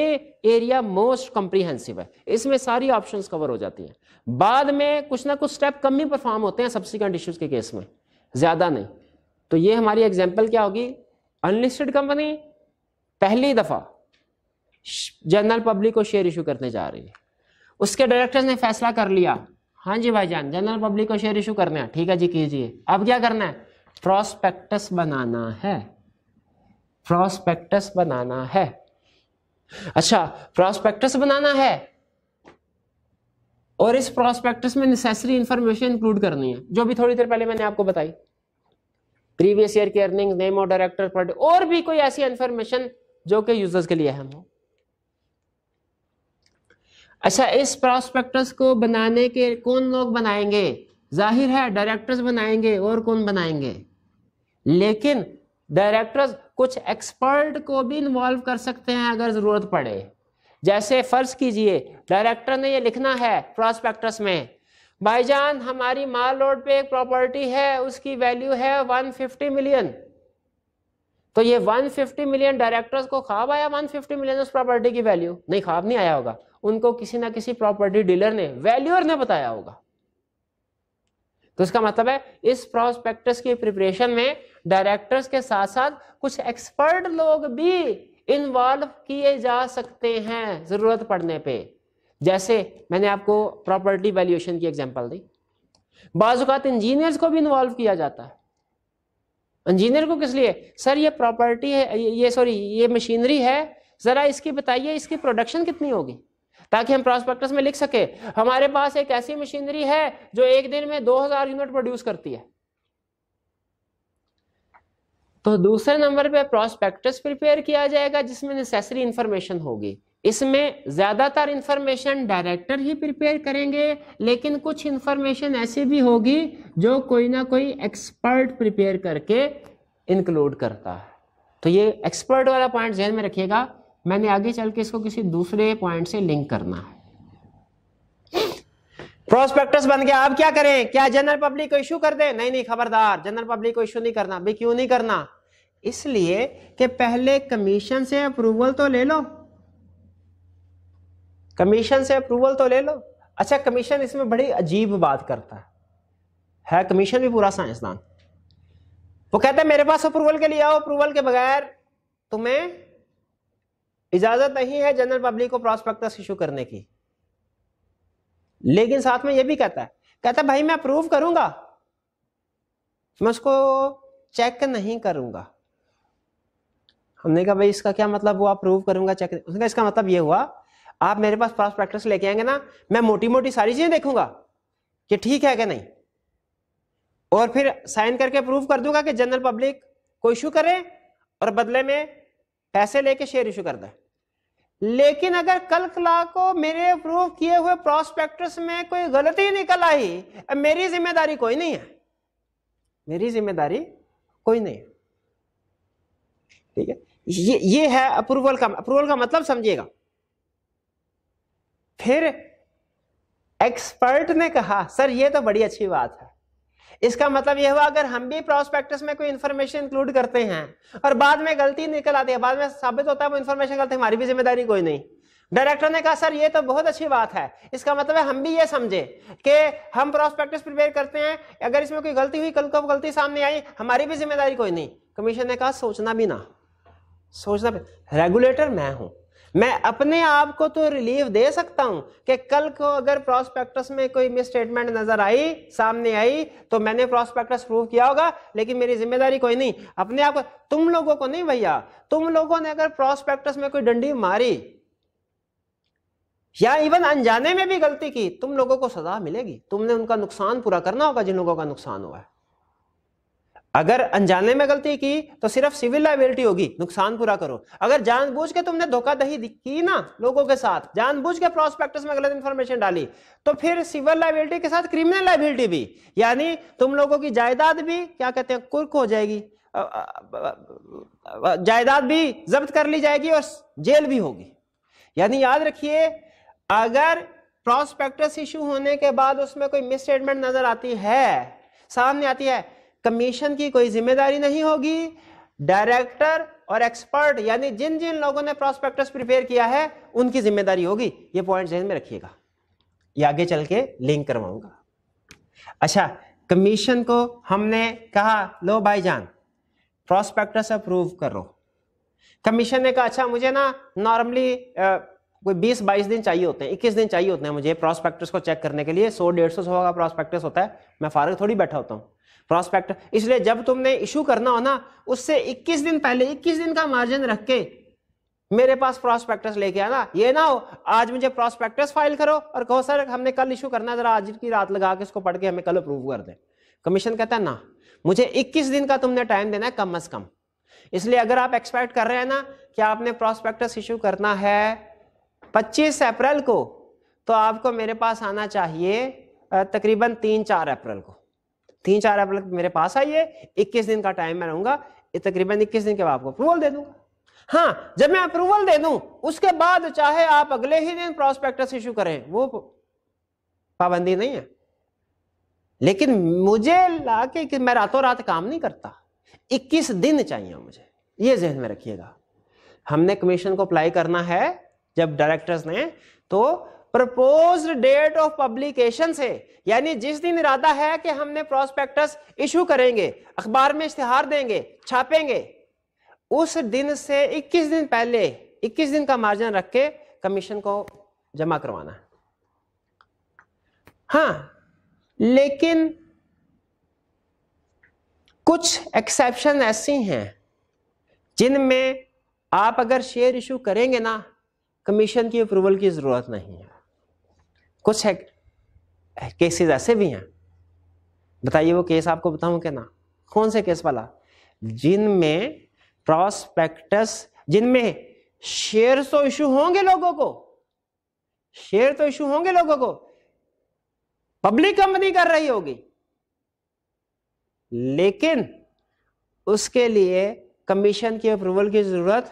एरिया मोस्ट कॉम्प्रीहेंसिव है इसमें सारी ऑप्शंस कवर हो जाती हैं बाद में कुछ ना कुछ स्टेप कम ही परफॉर्म होते हैं सब्सिक्वेंट इश्यूज के केस में ज्यादा नहीं तो ये हमारी एग्जाम्पल क्या होगी अनलिस्टेड कंपनी पहली दफा जनरल पब्लिक को शेयर इशू करने जा रही है उसके डायरेक्टर्स ने फैसला कर लिया हाँ जी भाईजान जनरल पब्लिक को शेयर इशू करना है ठीक है जी कीजिए अब क्या करना है प्रोस्पेक्टस बनाना है प्रॉस्पेक्टस बनाना है अच्छा प्रॉस्पेक्टस बनाना है और इस प्रोस्पेक्टस में नेसेसरी इंफॉर्मेशन इंक्लूड करनी है जो भी थोड़ी देर पहले मैंने आपको बताई प्रीवियस ईयर की अर्निंग नेम और डायरेक्टर पर और भी कोई ऐसी इंफॉर्मेशन जो कि यूजर्स के लिए अहम हो अच्छा इस प्रोस्पेक्टस को बनाने के कौन लोग बनाएंगे जाहिर है डायरेक्टर्स बनाएंगे और कौन बनाएंगे लेकिन डायरेक्टर्स कुछ एक्सपर्ट को भी इन्वॉल्व कर सकते हैं अगर ज़रूरत पड़े जैसे फ़र्ज़ कीजिए डायरेक्टर ने ये लिखना है प्रॉस्पेक्टस में भाईजान हमारी माल रोड पे एक प्रॉपर्टी है उसकी वैल्यू है 150 मिलियन तो ये 150 मिलियन डायरेक्टर्स को ख्वाब आया 150 मिलियन उस प्रॉपर्टी की वैल्यू नहीं ख्वाब नहीं आया होगा उनको किसी ना किसी प्रॉपर्टी डीलर ने वैल्यूअर ने बताया होगा तो इसका मतलब है इस प्रॉस्पेक्टस की प्रिपरेशन में डायरेक्टर्स के साथ साथ कुछ एक्सपर्ट लोग भी इन्वॉल्व किए जा सकते हैं ज़रूरत पड़ने पे जैसे मैंने आपको प्रॉपर्टी वैल्यूएशन की एग्जांपल दी बाजुकात इंजीनियर्स को भी इन्वॉल्व किया जाता है इंजीनियर को किस लिए सर ये प्रॉपर्टी है ये सॉरी ये मशीनरी है ज़रा इसकी बताइए इसकी प्रोडक्शन कितनी होगी ताकि हम प्रॉस्पेक्टस में लिख सके हमारे पास एक ऐसी मशीनरी है जो एक दिन में 2000 यूनिट प्रोड्यूस करती है तो दूसरे नंबर पे प्रोस्पेक्टस प्रिपेयर किया जाएगा जिसमें नेसेसरी इंफॉर्मेशन होगी इसमें ज़्यादातर इन्फॉर्मेशन डायरेक्टर ही प्रिपेयर करेंगे लेकिन कुछ इंफॉर्मेशन ऐसी भी होगी जो कोई ना कोई एक्सपर्ट प्रिपेयर करके इंक्लूड करता है तो ये एक्सपर्ट वाला पॉइंट जहन में रखिएगा मैंने आगे चल के इसको किसी दूसरे पॉइंट से लिंक करना है प्रोस्पेक्टस बन गया अब क्या करें क्या जनरल पब्लिक को इशू कर दे नहीं नहीं खबरदार जनरल पब्लिक को इशू नहीं करना भी क्यों नहीं करना इसलिए कि पहले कमीशन से अप्रूवल तो ले लो कमीशन से अप्रूवल तो ले लो अच्छा कमीशन इसमें बड़ी अजीब बात करता है कमीशन भी पूरा साइंसदान वो कहता है मेरे पास अप्रूवल के लिए आओ अप्रूवल के बगैर तुम्हें इजाजत नहीं है जनरल पब्लिक को प्रोस्पेक्टस इशू करने की लेकिन साथ में ये भी कहता है कहता है भाई मैं अप्रूव करूंगा मैं उसको चेक नहीं करूंगा हमने कहा भाई इसका क्या मतलब हुआ अप्रूव करूंगा चेक उसने इसका मतलब ये हुआ आप मेरे पास पास प्रैक्टिस लेके आएंगे ना मैं मोटी मोटी सारी चीजें देखूंगा कि ठीक है कि नहीं और फिर साइन करके अप्रूव कर दूंगा कि जनरल पब्लिक को इशू करे और बदले में पैसे लेके शेयर इशू कर दे लेकिन अगर कल कला को मेरे अप्रूव किए हुए प्रोस्पेक्टस में कोई गलती निकल आई अब मेरी जिम्मेदारी कोई नहीं है मेरी जिम्मेदारी कोई नहीं है ठीक है ये ये है अप्रूवल का अप्रूवल का मतलब समझिएगा फिर एक्सपर्ट ने कहा सर ये तो बड़ी अच्छी बात है इसका मतलब यह हुआ अगर हम भी प्रोस्पेक्टस में कोई इन्फॉर्मेशन इंक्लूड करते हैं और बाद में गलती निकल आती है बाद में साबित होता है वो इन्फॉर्मेशन गलती हमारी भी जिम्मेदारी कोई नहीं डायरेक्टर ने कहा सर ये तो बहुत अच्छी बात है इसका मतलब है हम भी ये समझे कि हम प्रोस्पेक्टस प्रिपेयर करते हैं अगर इसमें कोई गलती हुई कल को गलती सामने आई हमारी भी जिम्मेदारी कोई नहीं कमीशन ने कहा सोचना भी ना सोचना रेगुलेटर मैं हूं मैं अपने आप को तो रिलीफ दे सकता हूं कि कल को अगर प्रोस्पेक्टस में कोई मिस स्टेटमेंट नजर आई सामने आई तो मैंने प्रोस्पेक्टस प्रूव किया होगा लेकिन मेरी जिम्मेदारी कोई नहीं अपने आप को तुम लोगों को नहीं भैया तुम लोगों ने अगर प्रोस्पेक्टस में कोई डंडी मारी या इवन अनजाने में भी गलती की तुम लोगों को सजा मिलेगी तुमने उनका नुकसान पूरा करना होगा जिन लोगों का नुकसान हुआ है अगर अनजाने में गलती की तो सिर्फ सिविल लाइबिलिटी होगी नुकसान पूरा करो अगर जानबूझ के तुमने धोखाधही की ना लोगों के साथ जानबूझ के प्रोस्पेक्टस में गलत इंफॉर्मेशन डाली तो फिर सिविल लाइबिलिटी के साथ क्रिमिनल लाइबिलिटी भी यानी तुम लोगों की जायदाद भी क्या कहते हैं कुर्क हो जाएगी जायदाद भी जब्त कर ली जाएगी और जेल भी होगी यानी याद रखिए अगर प्रोस्पेक्टस इशू होने के बाद उसमें कोई मिसस्टेटमेंट नजर आती है सामने आती है कमीशन की कोई जिम्मेदारी नहीं होगी डायरेक्टर और एक्सपर्ट यानी जिन जिन लोगों ने प्रोस्पेक्टस प्रिपेयर किया है उनकी जिम्मेदारी होगी ये पॉइंट जहन में रखिएगा ये आगे चल के लिंक करवाऊंगा अच्छा कमीशन को हमने कहा लो भाईजान प्रोस्पेक्टस अप्रूव करो कमीशन ने कहा अच्छा मुझे ना नॉर्मली कोई 20 22 दिन चाहिए होते हैं 21 दिन चाहिए होते हैं मुझे प्रोस्पेक्टस को चेक करने के लिए 100 150 सौ का प्रोस्पेक्टस होता है मैं फारग थोड़ी बैठा होता हूँ प्रॉस्पेक्ट इसलिए जब तुमने इशू करना हो ना उससे 21 दिन पहले 21 दिन का मार्जिन रख के मेरे पास प्रोस्पेक्टस लेके आना ये ना हो आज मुझे प्रोस्पेक्टस फाइल करो और कहो सर हमने कल इशू करना जरा आज की रात लगा के इसको पढ़ के हमें कल अप्रूव कर दे कमीशन कहता है ना मुझे 21 दिन का तुमने टाइम देना है कम अज कम इसलिए अगर आप एक्सपेक्ट कर रहे हैं ना कि आपने प्रॉस्पेक्टस इशू करना है 25 अप्रैल को तो आपको मेरे पास आना चाहिए तकरीबन तीन चार अप्रैल को तीन चार अप्रैल मेरे पास आइए इक्कीस दिन का टाइम मैं रहूंगा तकरीबन इक्कीस दिन के बाद आपको अप्रूवल दे दूंगा हाँ जब मैं अप्रूवल दे दूं उसके बाद चाहे आप अगले ही दिन प्रोस्पेक्टस इशू करें वो पाबंदी नहीं है लेकिन मुझे लाके कि मैं रातों रात काम नहीं करता 21 दिन चाहिए मुझे ये जहन में रखिएगा हमने कमीशन को अप्लाई करना है जब डायरेक्टर्स ने तो प्रपोज डेट ऑफ पब्लिकेशन से यानी जिस दिन इरादा है कि हमने प्रोस्पेक्टस इशू करेंगे अखबार में इश्तेहार देंगे छापेंगे उस दिन से 21 दिन पहले 21 दिन का मार्जिन रख के कमीशन को जमा करवाना हाँ लेकिन कुछ एक्सेप्शन ऐसी हैं जिनमें आप अगर शेयर इशू करेंगे ना कमीशन की अप्रूवल की जरूरत नहीं है कुछ है केसेस ऐसे भी हैं बताइए वो केस आपको बताऊं क्या ना कौन से केस वाला जिनमें प्रॉस्पेक्टस जिनमें शेयर तो इशू होंगे लोगों को शेयर तो इशू होंगे लोगों को पब्लिक कंपनी कर रही होगी लेकिन उसके लिए कमीशन की अप्रूवल की जरूरत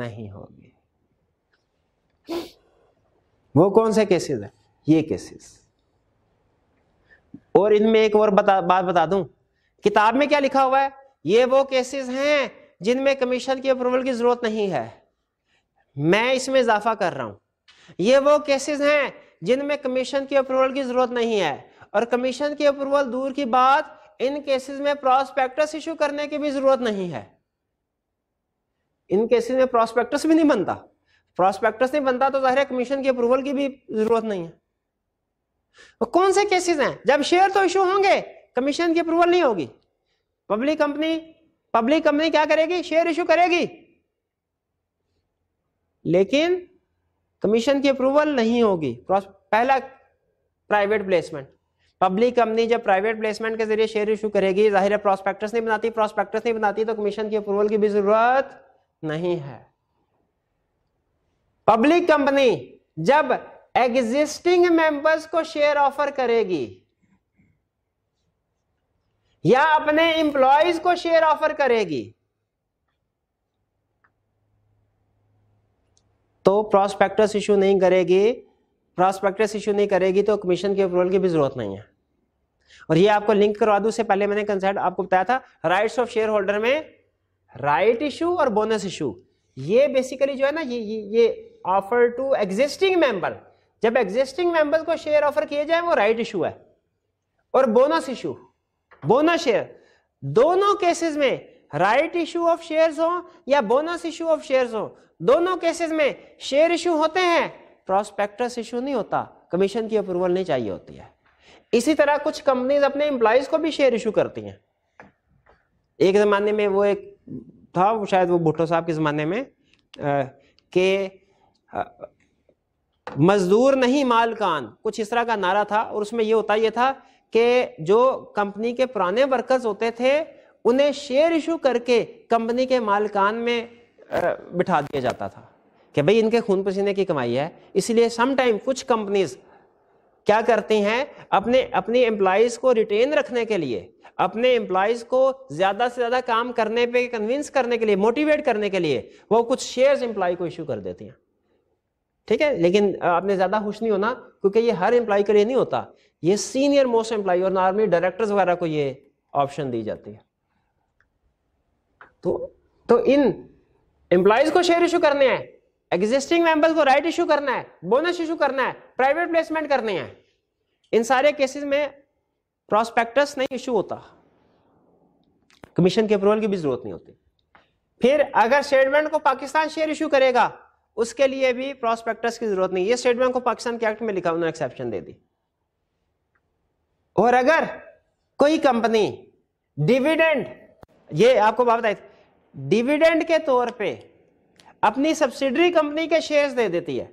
नहीं होगी वो कौन से केसेस है ये केसेस और इनमें एक और बता, बात बता दूं किताब में क्या लिखा हुआ है ये वो केसेस हैं जिनमें कमीशन की अप्रूवल की जरूरत नहीं है मैं इसमें इजाफा कर रहा हूं ये वो केसेस हैं जिनमें कमीशन की अप्रूवल की जरूरत नहीं है और कमीशन की अप्रूवल दूर की बात इन केसेस में प्रोस्पेक्टस इशू करने की भी जरूरत नहीं है इन केसेस में प्रोस्पेक्टस भी नहीं बनता प्रोस्पेक्टस नहीं बनता तो जाहिर है कमीशन की अप्रूवल की भी जरूरत नहीं है वो तो कौन से केसेस हैं जब शेयर तो इशू होंगे कमीशन की अप्रूवल नहीं होगी पब्लिक कंपनी पब्लिक कंपनी क्या करेगी शेयर इशू करेगी लेकिन कमीशन की अप्रूवल नहीं होगी पहला प्राइवेट प्लेसमेंट पब्लिक कंपनी जब प्राइवेट प्लेसमेंट के जरिए शेयर इशू करेगी जाहिर है प्रोस्पेक्टस नहीं बनाती प्रोस्पेक्टस नहीं बनाती तो कमीशन की अप्रूवल की भी जरूरत नहीं है पब्लिक कंपनी जब एग्जिस्टिंग मेंबर्स को शेयर ऑफर करेगी या अपने इंप्लॉयज को शेयर ऑफर करेगी तो प्रोस्पेक्टस इशू नहीं करेगी प्रोस्पेक्टस इशू नहीं करेगी तो कमीशन के अप्रूवल की भी जरूरत नहीं है और ये आपको लिंक करवा दूं से पहले मैंने कंसेप्ट आपको बताया था राइट्स ऑफ शेयर होल्डर में राइट इशू और बोनस इशू ये बेसिकली जो है ना ये ये ऑफर टू एग्जिस्टिंग मेंबर जब एग्जिस्टिंग मेंबर्स को शेयर ऑफर किए जाए वो राइट इशू है और बोनस इशू बोनस शेयर दोनों केसेस में राइट इशू ऑफ शेयर्स हो या बोनस इशू ऑफ शेयर्स हो दोनों केसेस में शेयर इशू होते हैं प्रोस्पेक्टस इशू नहीं होता कमीशन की अप्रूवल नहीं चाहिए होती है इसी तरह कुछ कंपनीज अपने एम्प्लॉयज को भी शेयर इशू करती हैं एक जमाने में वो एक था शायद वो भुट्टो साहब के जमाने में आ, के मजदूर नहीं मालकान कुछ इस तरह का नारा था और उसमें यह होता यह था कि जो कंपनी के पुराने वर्कर्स होते थे उन्हें शेयर इशू करके कंपनी के मालकान में बिठा दिया जाता था कि भाई इनके खून पसीने की कमाई है इसलिए समटाइम कुछ कंपनीज क्या करती हैं अपने अपनी एम्प्लॉयज़ को रिटेन रखने के लिए अपने एम्प्लॉयज़ को ज़्यादा से ज़्यादा काम करने पे कन्विंस करने के लिए मोटिवेट करने के लिए वो कुछ शेयर्स एम्प्लॉय को इशू कर देती हैं ठीक है लेकिन आपने ज़्यादा खुश नहीं होना क्योंकि ये हर एम्प्लॉय के लिए नहीं होता ये सीनियर मोस्ट एम्प्लॉय और नॉर्मली डायरेक्टर्स वगैरह को ये ऑप्शन दी जाती है तो तो इन एम्प्लॉयज को शेयर इशू करने हैं एग्जिस्टिंग मेंबर्स को राइट इशू करना है बोनस इशू करना है प्राइवेट प्लेसमेंट करने हैं इन सारे केसेस में प्रोस्पेक्टस नहीं इशू होता कमीशन के अप्रूवल की भी जरूरत नहीं होती फिर अगर स्टेटमेंट को पाकिस्तान शेयर इशू करेगा उसके लिए भी प्रोस्पेक्टस की जरूरत नहीं ये स्टेट बैंक को पाकिस्तान के एक्ट में लिखा उन्होंने एक्सेप्शन दे दी और अगर कोई कंपनी डिविडेंड ये आपको बात बताई डिविडेंड के तौर पे अपनी सब्सिडरी कंपनी के शेयर्स दे देती है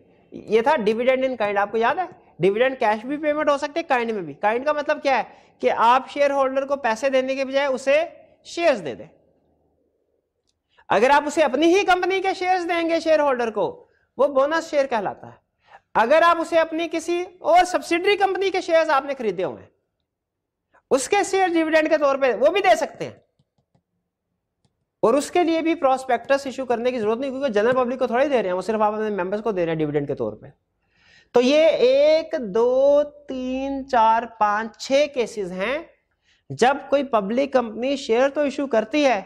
ये था डिविडेंड इन काइंड आपको याद है डिविडेंड कैश भी पेमेंट हो सकते काइंड में भी काइंड का मतलब क्या है कि आप शेयर होल्डर को पैसे देने के बजाय उसे शेयर्स दे दें अगर आप उसे अपनी ही कंपनी के शेयर्स देंगे शेयर होल्डर को वो बोनस शेयर कहलाता है अगर आप उसे अपनी किसी और सब्सिडरी कंपनी के शेयर्स आपने खरीदे हुए हैं उसके शेयर डिविडेंड के तौर पे वो भी दे सकते हैं और उसके लिए भी प्रोस्पेक्टस इशू करने की जरूरत नहीं क्योंकि जनरल पब्लिक को थोड़ी दे रहे हैं वो सिर्फ आप अपने मेंबर्स को दे रहे हैं डिविडेंड के तौर पर तो ये एक दो तीन चार पांच छह केसेस हैं जब कोई पब्लिक कंपनी शेयर तो इशू करती है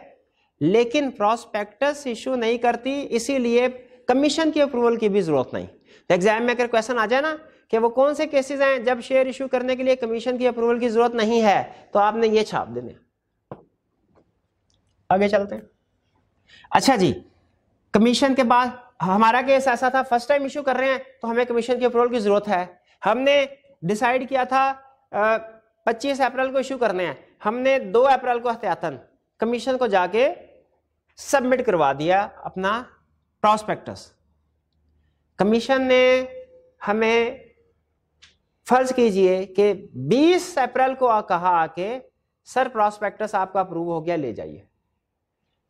लेकिन प्रॉस्पेक्टस इशू नहीं करती इसीलिए कमीशन की अप्रूवल की भी जरूरत नहीं तो एग्जाम में अगर क्वेश्चन आ जाए ना कि वो कौन से केसेस हैं जब शेयर इशू करने के लिए कमीशन की अप्रूवल की जरूरत नहीं है तो आपने ये छाप देने आगे चलते हैं अच्छा जी कमीशन के बाद हमारा केस ऐसा था फर्स्ट टाइम इशू कर रहे हैं तो हमें कमीशन की अप्रूवल की जरूरत है हमने डिसाइड किया था पच्चीस अप्रैल को इशू करने हैं हमने दो अप्रैल को एहतियातन कमीशन को जाके सबमिट करवा दिया अपना प्रॉस्पेक्टस कमीशन ने हमें फर्ज कीजिए कि 20 अप्रैल को कहा आके सर प्रॉस्पेक्टस आपका अप्रूव हो गया ले जाइए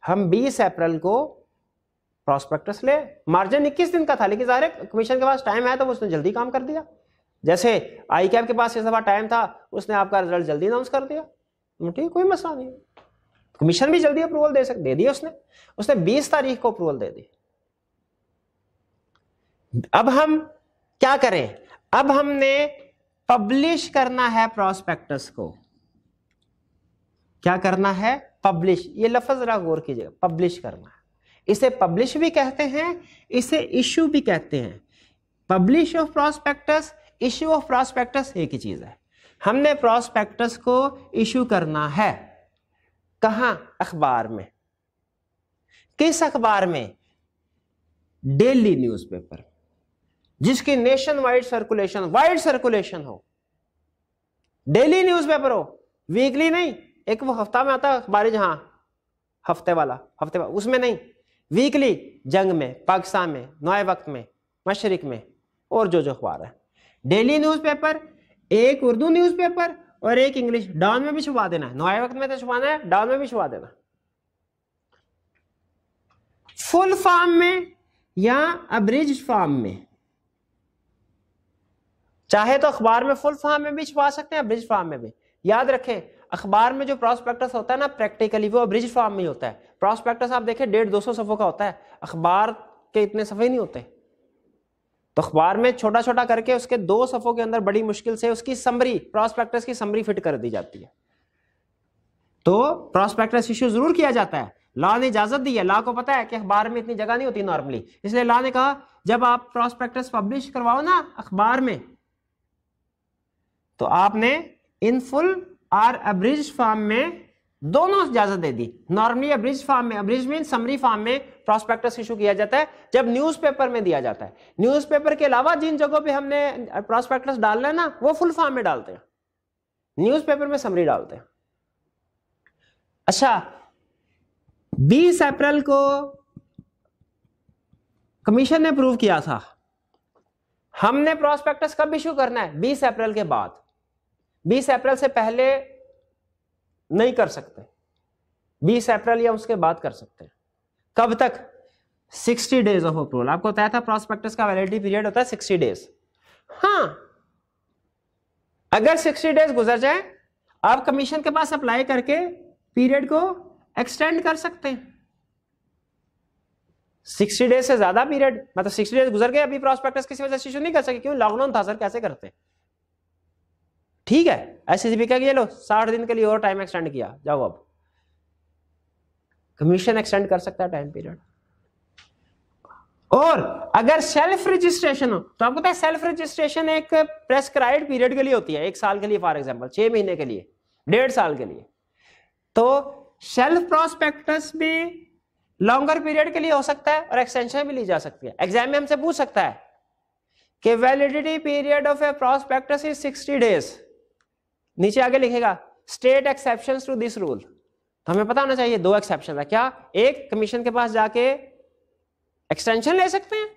हम 20 अप्रैल को प्रॉस्पेक्टस ले मार्जिन 21 दिन का था लेकिन जाहिर है कमीशन के पास टाइम है तो उसने जल्दी काम कर दिया जैसे आई कैब के पास इस दफा टाइम था उसने आपका रिजल्ट जल्दी अनाउंस कर दिया ठीक कोई मसला नहीं कमीशन भी जल्दी अप्रूवल दे सक दे दिया उसने उसने 20 तारीख को अप्रूवल दे दी अब हम क्या करें अब हमने पब्लिश करना है प्रोस्पेक्टस को क्या करना है पब्लिश ये लफज जरा गौर कीजिएगा पब्लिश करना है इसे पब्लिश भी कहते हैं इसे इश्यू भी कहते हैं publish of prospectus issue of prospectus एक ही चीज है हमने प्रोस्पेक्टस को इश्यू करना है कहा अखबार में किस अखबार में डेली न्यूज़पेपर जिसकी nationwide circulation wide circulation हो डेली न्यूज़पेपर हो वीकली नहीं एक वो हफ्ता में आता अखबार जहां हफ्ते वाला हफ्ते वाला उसमें नहीं वीकली जंग में पाकिस्तान में नए वक्त में मशरक में और जो जो अखबार है डेली न्यूज़पेपर एक उर्दू न्यूज़पेपर और एक इंग्लिश डाउन में भी छुपा देना है नोए वक्त में तो छुपाना है डाउन में भी छुपा देना फुल फॉर्म में या अब्रिज फॉर्म में चाहे तो अखबार में फुल फॉर्म में भी छुपा सकते हैं अब्रिज फॉर्म में भी याद रखें अखबार में जो प्रॉस्पेक्टस होता है ना प्रैक्टिकली वो अब्रिज फॉर्म में ही होता है प्रॉस्पेक्टस आप देखें डेढ़ दो सौ सफों का होता है अखबार के इतने सफ़े नहीं होते तो अखबार में छोटा छोटा करके उसके दो सफ़ों के अंदर बड़ी मुश्किल से उसकी समरी प्रॉस्पेक्टस की समरी फिट कर दी जाती है तो प्रॉस्पेक्टस इश्यू जरूर किया जाता है लॉ ने इजाजत दी है लॉ को पता है कि अखबार में इतनी जगह नहीं होती नॉर्मली इसलिए लॉ ने कहा जब आप प्रॉस्पेक्टस पब्लिश करवाओ ना अखबार में तो आपने in full or abridged form में दोनों इजाजत दे दी नॉर्मली अब्रिज फॉर्म में अब्रिज मीन समरी फॉर्म में प्रोस्पेक्टस इशू किया जाता है जब न्यूज़पेपर में दिया जाता है न्यूज़पेपर के अलावा जिन जगहों पे हमने प्रोस्पेक्टस डालना है ना वो फुल फॉर्म में डालते हैं न्यूज़पेपर में समरी डालते हैं अच्छा 20 अप्रैल को कमीशन ने अप्रूव किया था हमने प्रोस्पेक्टस कब इशू करना है बीस अप्रैल के बाद बीस अप्रैल से पहले नहीं कर सकते 20 अप्रैल या उसके बाद कर सकते हैं कब तक 60 डेज ऑफ अप्रूवल आपको बताया था प्रोस्पेक्टस का वैलिडिटी पीरियड होता है 60 डेज हाँ अगर 60 डेज गुजर जाए आप कमीशन के पास अप्लाई करके पीरियड को एक्सटेंड कर सकते हैं 60 डेज से ज्यादा पीरियड मतलब 60 डेज गुजर गए अभी प्रोस्पेक्टस किसी वजह से इशू नहीं कर सके क्यों लॉकडाउन था सर कैसे करते हैं ठीक है एससीसीबी का ये लो साठ दिन के लिए और टाइम एक्सटेंड किया जाओ अब कमीशन एक्सटेंड कर सकता है टाइम पीरियड और अगर सेल्फ रजिस्ट्रेशन हो तो आपको पता है सेल्फ रजिस्ट्रेशन एक प्रेस्क्राइब पीरियड के लिए होती है एक साल के लिए फॉर एग्जाम्पल छह महीने के लिए डेढ़ साल के लिए तो सेल्फ प्रोस्पेक्टस भी लॉन्गर पीरियड के लिए हो सकता है और एक्सटेंशन भी ली जा सकती है एग्जाम में हमसे पूछ सकता है कि validity period of a prospectus is sixty days नीचे आगे लिखेगा state exception to this rule तो हमें पता होना चाहिए दो एक्सेप्शन है क्या एक कमीशन के पास जाके एक्सटेंशन ले सकते हैं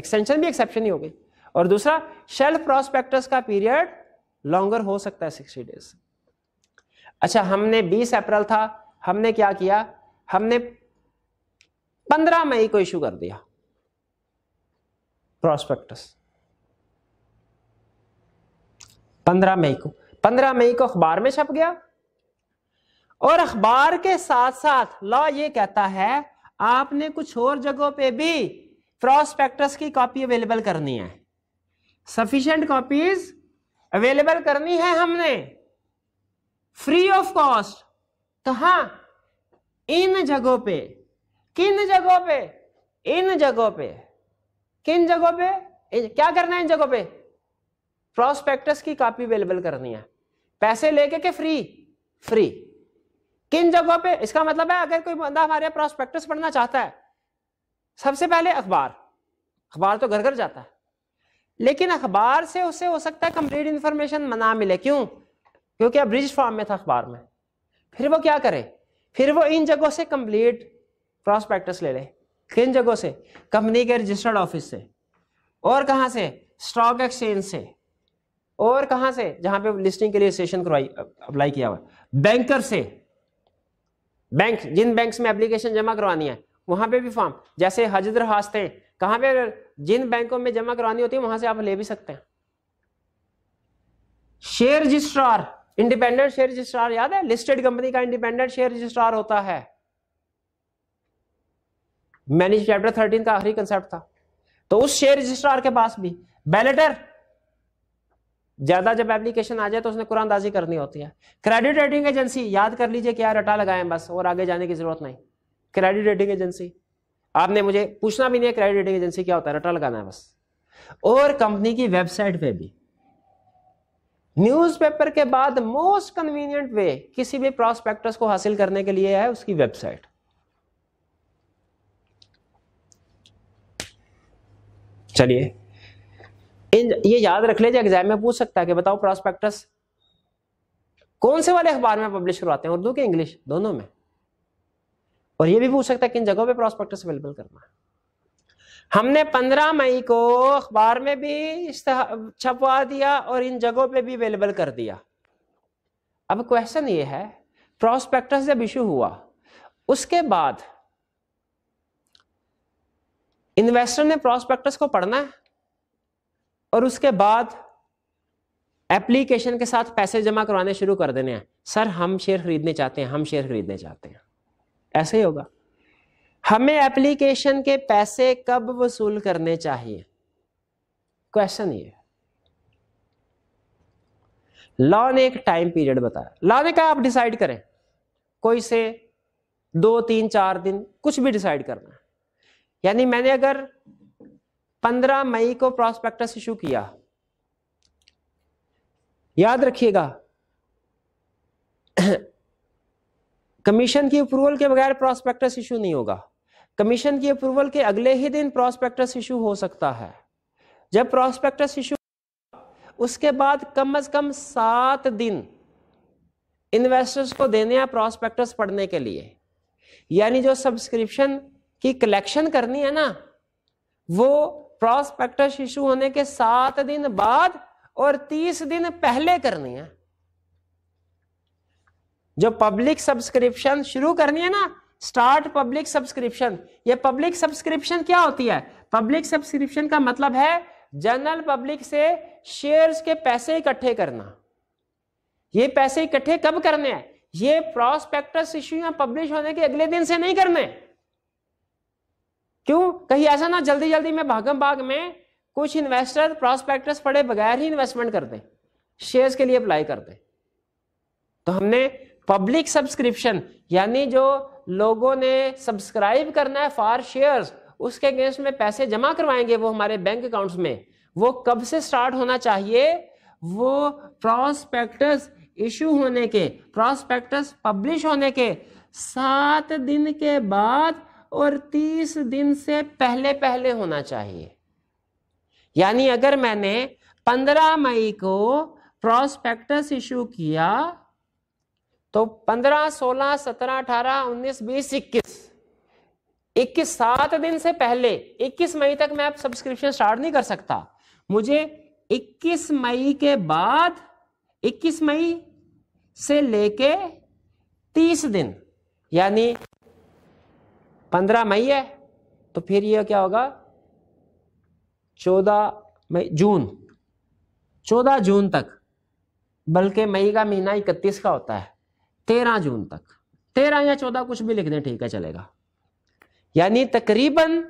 एक्सटेंशन तो भी एक्सेप्शन ही हो गई और दूसरा शेल्फ प्रोस्पेक्टस का पीरियड लॉन्गर हो सकता है सिक्सटी डेज अच्छा हमने बीस अप्रैल था हमने क्या किया हमने पंद्रह मई को इशू कर दिया प्रोस्पेक्टस पंद्रह मई को पंद्रह मई को अखबार में छप गया और अखबार के साथ साथ लॉ ये कहता है आपने कुछ और जगहों पे भी प्रोस्पेक्टस की कॉपी अवेलेबल करनी है सफिशेंट कॉपीज अवेलेबल करनी है हमने फ्री ऑफ कॉस्ट तो हाँ इन जगहों पे किन जगहों पे इन जगहों पे किन जगहों पे क्या करना है इन जगहों पे प्रोस्पेक्टस की कॉपी अवेलेबल करनी है पैसे लेके के फ्री फ्री किन जगहों पे इसका मतलब है अगर कोई बंदा हमारे प्रोस्पेक्टस पढ़ना चाहता है सबसे पहले अखबार अखबार तो घर घर जाता है लेकिन अखबार से उसे हो सकता है कंप्लीट इंफॉर्मेशन ना मिले क्यों क्योंकि अब ब्रिज फॉर्म में था अखबार में फिर वो क्या करे फिर वो इन जगहों से कंप्लीट प्रोस्पेक्टस ले ले किन जगहों से कंपनी के रजिस्टर्ड ऑफिस से और कहां से स्टॉक एक्सचेंज से और कहां से जहां पे लिस्टिंग के लिए सेशन करवाई अप्लाई किया हुआ बैंकर से बैंक जिन बैंक में एप्लीकेशन जमा करवानी है वहां पे भी फॉर्म जैसे हजर हास्ते कहां पे जिन बैंकों में जमा करवानी होती है वहां से आप ले भी सकते हैं share registrar independent share registrar याद है लिस्टेड कंपनी का इंडिपेंडेंट शेयर रजिस्ट्रार होता है मैनेज चैप्टर थर्टीन का आखिरी कंसेप्ट था तो उस शेयर रजिस्ट्रार के पास भी बैलेटर ज्यादा जब एप्लीकेशन आ जाए तो उसने कुरानदाजी करनी होती है क्रेडिट रेटिंग एजेंसी याद कर लीजिए क्या रटा लगाए बस और आगे जाने की जरूरत नहीं क्रेडिट रेटिंग एजेंसी आपने मुझे पूछना भी नहीं है क्रेडिट रेटिंग एजेंसी क्या होता है रटा लगाना है बस और कंपनी की वेबसाइट पे भी न्यूज़पेपर के बाद मोस्ट कन्वीनियंट वे किसी भी प्रोस्पेक्टस को हासिल करने के लिए है उसकी वेबसाइट चलिए इन ये याद रख लीजिए एग्जाम में पूछ सकता है कि बताओ प्रॉस्पेक्टस कौन से वाले अखबार में पब्लिश करवाते हैं उर्दू के इंग्लिश दोनों में और ये भी पूछ सकता है किन जगहों पे प्रॉस्पेक्टस अवेलेबल करना हमने 15 मई को अखबार में भी छपवा दिया और इन जगहों पे भी अवेलेबल कर दिया अब क्वेश्चन ये है प्रॉस्पेक्टस जब इशू हुआ उसके बाद इन्वेस्टर ने प्रॉस्पेक्टस को पढ़ना है और उसके बाद एप्लीकेशन के साथ पैसे जमा करवाने शुरू कर देने हैं सर हम शेयर खरीदने चाहते हैं हम शेयर खरीदने चाहते हैं ऐसे ही होगा हमें एप्लीकेशन के पैसे कब वसूल करने चाहिए क्वेश्चन ये लॉ ने एक टाइम पीरियड बताया लॉ ने कहा आप डिसाइड करें कोई से दो तीन चार दिन कुछ भी डिसाइड करना है यानी मैंने अगर पंद्रह मई को प्रॉस्पेक्टस इशू किया याद रखिएगा कमीशन की अप्रूवल के बगैर प्रॉस्पेक्टस इशू नहीं होगा कमीशन की अप्रूवल के अगले ही दिन प्रॉस्पेक्टस इशू हो सकता है जब प्रॉस्पेक्टस इशू उसके बाद कम अज कम सात दिन इन्वेस्टर्स को देने हैं प्रॉस्पेक्टस पढ़ने के लिए यानी जो सब्सक्रिप्शन की कलेक्शन करनी है ना वो प्रोस्पेक्टस इशू होने के सात दिन बाद और तीस दिन पहले करनी है जो पब्लिक सब्सक्रिप्शन शुरू करनी है ना स्टार्ट पब्लिक सब्सक्रिप्शन ये पब्लिक सब्सक्रिप्शन क्या होती है पब्लिक सब्सक्रिप्शन का मतलब है जनरल पब्लिक से शेयर्स के पैसे इकट्ठे करना ये पैसे इकट्ठे कब करने हैं ये प्रोस्पेक्टस इश्यू या पब्लिश होने के अगले दिन से नहीं करने क्यों कहीं ऐसा ना जल्दी जल्दी में भागम भाग में कुछ इन्वेस्टर प्रॉस्पेक्टस पढ़े बगैर ही इन्वेस्टमेंट कर दें शेयर्स के लिए अप्लाई कर दें तो हमने पब्लिक सब्सक्रिप्शन यानी जो लोगों ने सब्सक्राइब करना है फॉर शेयर्स उसके अगेंस्ट में पैसे जमा करवाएंगे वो हमारे बैंक अकाउंट्स में वो कब से स्टार्ट होना चाहिए वो प्रॉस्पेक्टस इशू होने के प्रॉस्पेक्टस पब्लिश होने के सात दिन के बाद और तीस दिन से पहले पहले होना चाहिए यानी अगर मैंने पंद्रह मई को प्रोस्पेक्टस इशू किया तो पंद्रह सोलह सत्रह अठारह उन्नीस बीस इक्कीस इक्कीस सात दिन से पहले इक्कीस मई तक मैं अब सब्सक्रिप्शन स्टार्ट नहीं कर सकता मुझे इक्कीस मई के बाद इक्कीस मई से लेके तीस दिन यानी पंद्रह मई है तो फिर यह क्या होगा चौदह मई जून चौदह जून तक बल्कि मई का महीना इकतीस का होता है तेरह जून तक तेरह या चौदह कुछ भी लिख दें ठीक है चलेगा यानी तकरीबन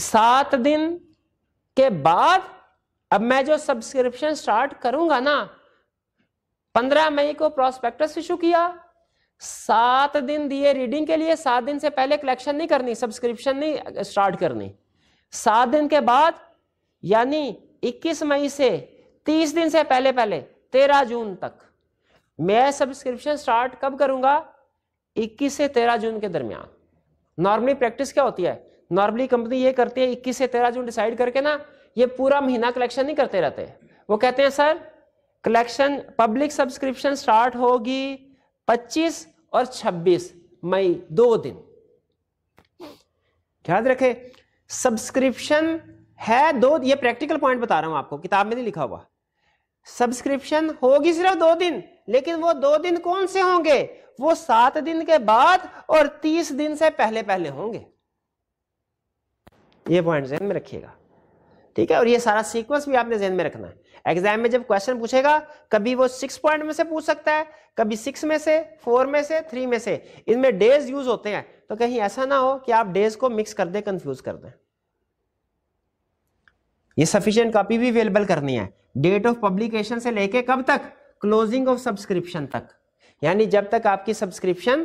सात दिन के बाद अब मैं जो सब्सक्रिप्शन स्टार्ट करूंगा ना पंद्रह मई को प्रोस्पेक्टस इशू किया सात दिन दिए रीडिंग के लिए सात दिन से पहले कलेक्शन नहीं करनी सब्सक्रिप्शन नहीं स्टार्ट करनी सात दिन के बाद यानी 21 मई से 30 दिन से पहले पहले 13 जून तक मैं सब्सक्रिप्शन स्टार्ट कब करूंगा 21 से 13 जून के दरमियान नॉर्मली प्रैक्टिस क्या होती है नॉर्मली कंपनी ये करती है इक्कीस से तेरह जून डिसाइड करके ना ये पूरा महीना कलेक्शन नहीं करते रहते वो कहते हैं sir collection public subscription start होगी 25 और 26 मई दो दिन याद रखें सब्सक्रिप्शन है दो ये प्रैक्टिकल पॉइंट बता रहा हूं आपको किताब में नहीं लिखा हुआ सब्सक्रिप्शन होगी सिर्फ दो दिन लेकिन वो दो दिन कौन से होंगे वो सात दिन के बाद और तीस दिन से पहले पहले होंगे ये पॉइंट में रखिएगा ठीक है और ये सारा सीक्वेंस भी आपने जेन में रखना है एग्जाम में जब क्वेश्चन पूछेगा कभी वो सिक्स पॉइंट में से पूछ सकता है कभी सिक्स में से फोर में से थ्री में से इनमें डेज यूज होते हैं तो कहीं ऐसा ना हो कि आप डेज को मिक्स कर दें कंफ्यूज कर दें ये सफिशियंट कॉपी भी अवेलेबल करनी है डेट ऑफ पब्लिकेशन से लेके कब तक क्लोजिंग ऑफ सब्सक्रिप्शन तक यानी जब तक आपकी सब्सक्रिप्शन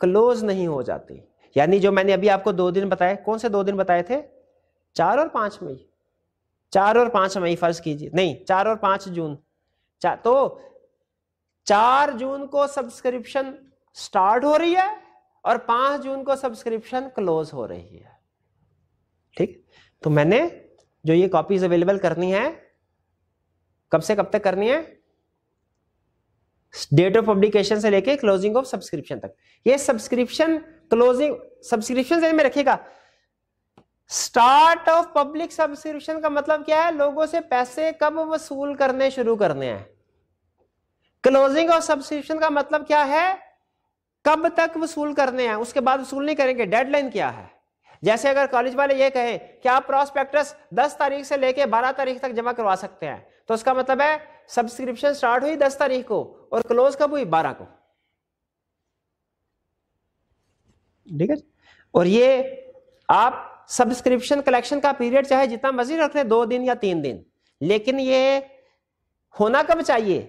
क्लोज नहीं हो जाती यानी जो मैंने अभी आपको दो दिन बताए कौन से दो दिन बताए थे चार और पांच मई चार और पांच मई फर्ज कीजिए नहीं चार और पांच जून चा, तो चार जून को सब्सक्रिप्शन स्टार्ट हो रही है और पांच जून को सब्सक्रिप्शन क्लोज हो रही है ठीक तो मैंने जो ये कॉपीज अवेलेबल करनी है कब से कब तक करनी है डेट ऑफ पब्लिकेशन से लेके क्लोजिंग ऑफ सब्सक्रिप्शन तक ये सब्सक्रिप्शन क्लोजिंग सब्सक्रिप्शन में रखेगा स्टार्ट ऑफ पब्लिक सब्सक्रिप्शन का मतलब क्या है लोगों से पैसे कब वसूल करने शुरू करने हैं क्लोजिंग ऑफ सब्सक्रिप्शन का मतलब क्या है कब तक वसूल करने हैं उसके बाद वसूल नहीं करेंगे डेडलाइन क्या है जैसे अगर कॉलेज वाले ये कहें कि आप प्रोस्पेक्टस 10 तारीख से लेके 12 तारीख तक जमा करवा सकते हैं तो उसका मतलब है सब्सक्रिप्शन स्टार्ट हुई 10 तारीख को और क्लोज कब हुई 12 को ठीक है और ये आप सब्सक्रिप्शन कलेक्शन का पीरियड चाहे जितना मर्जी रख ले दो दिन या तीन दिन लेकिन ये होना कब चाहिए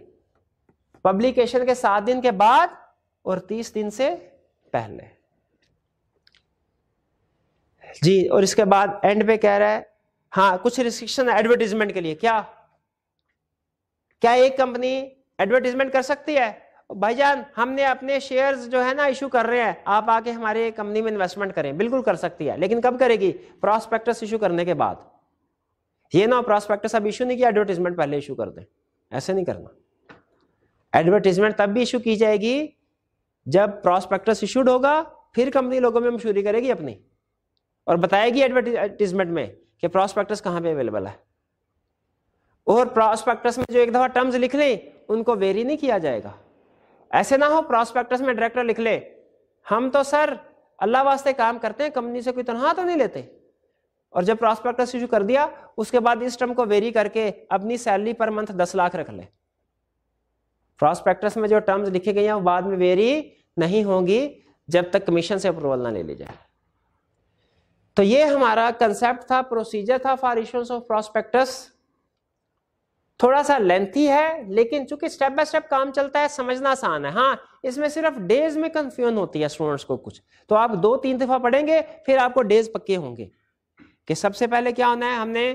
पब्लिकेशन के सात दिन के बाद और तीस दिन से पहले जी और इसके बाद एंड पे कह रहा है हाँ कुछ रिस्ट्रिक्शन एडवर्टीजमेंट के लिए क्या क्या एक कंपनी एडवर्टीजमेंट कर सकती है भाईजान हमने अपने शेयर्स जो है ना इशू कर रहे हैं आप आके हमारे कंपनी में इन्वेस्टमेंट करें बिल्कुल कर सकती है लेकिन कब करेगी प्रॉस्पेक्टस इशू करने के बाद ये ना प्रॉस्पेक्टस अब इशू नहीं किया एडवर्टीजमेंट पहले इशू कर दें ऐसे नहीं करना एडवर्टीजमेंट तब भी इशू की जाएगी जब प्रॉस्पेक्टस इशूड होगा फिर कंपनी लोगों में मशहूरी करेगी अपनी और बताएगी एडवर्टीजमेंट में कि प्रॉस्पेक्टस कहाँ पे अवेलेबल है और प्रॉस्पेक्टस में जो एक दफा टर्म्स लिख लें उनको वेरी नहीं किया जाएगा ऐसे ना हो प्रॉस्पेक्टस में डायरेक्टर लिख ले हम तो सर अल्लाह वास्ते काम करते हैं कंपनी से कोई तनख्वाह तो नहीं लेते और जब प्रॉस्पेक्टस इशू कर दिया उसके बाद इस टर्म को वेरी करके अपनी सैलरी पर मंथ दस लाख रख ले प्रॉस्पेक्टस में जो टर्म्स लिखी गई हैं वो बाद में वेरी नहीं होंगी जब तक कमीशन से अप्रूवल ना ले ली जाए तो ये हमारा कंसेप्ट था प्रोसीजर था फॉर इशूस ऑफ प्रॉस्पेक्टस थोड़ा सा लेंथी है लेकिन चूंकि स्टेप बाय स्टेप काम चलता है समझना आसान है हाँ इसमें सिर्फ डेज में कंफ्यूजन होती है स्टूडेंट्स को कुछ तो आप दो तीन दफा पढ़ेंगे फिर आपको डेज पक्के होंगे कि सबसे पहले क्या होना है हमने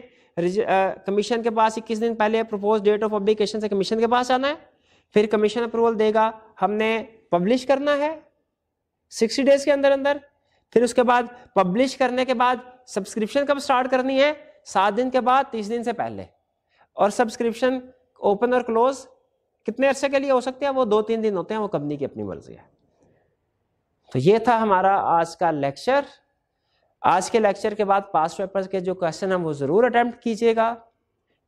कमीशन के पास इक्कीस दिन पहले प्रपोज डेट ऑफ पब्लिकेशन से कमीशन के पास आना है फिर कमीशन अप्रूवल देगा हमने पब्लिश करना है सिक्सटी डेज के अंदर अंदर फिर उसके बाद पब्लिश करने के बाद सब्सक्रिप्शन कब स्टार्ट करनी है सात दिन के बाद तीस दिन से पहले और सब्सक्रिप्शन ओपन और क्लोज कितने अरसे के लिए हो सकते हैं वो दो तीन दिन होते हैं वो कंपनी की अपनी मर्जी है तो ये था हमारा आज का लेक्चर आज के लेक्चर के बाद पास पेपर के जो क्वेश्चन हैं वो ज़रूर अटैम्प्ट कीजिएगा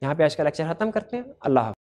यहाँ पे आज का लेक्चर ख़त्म करते हैं अल्लाह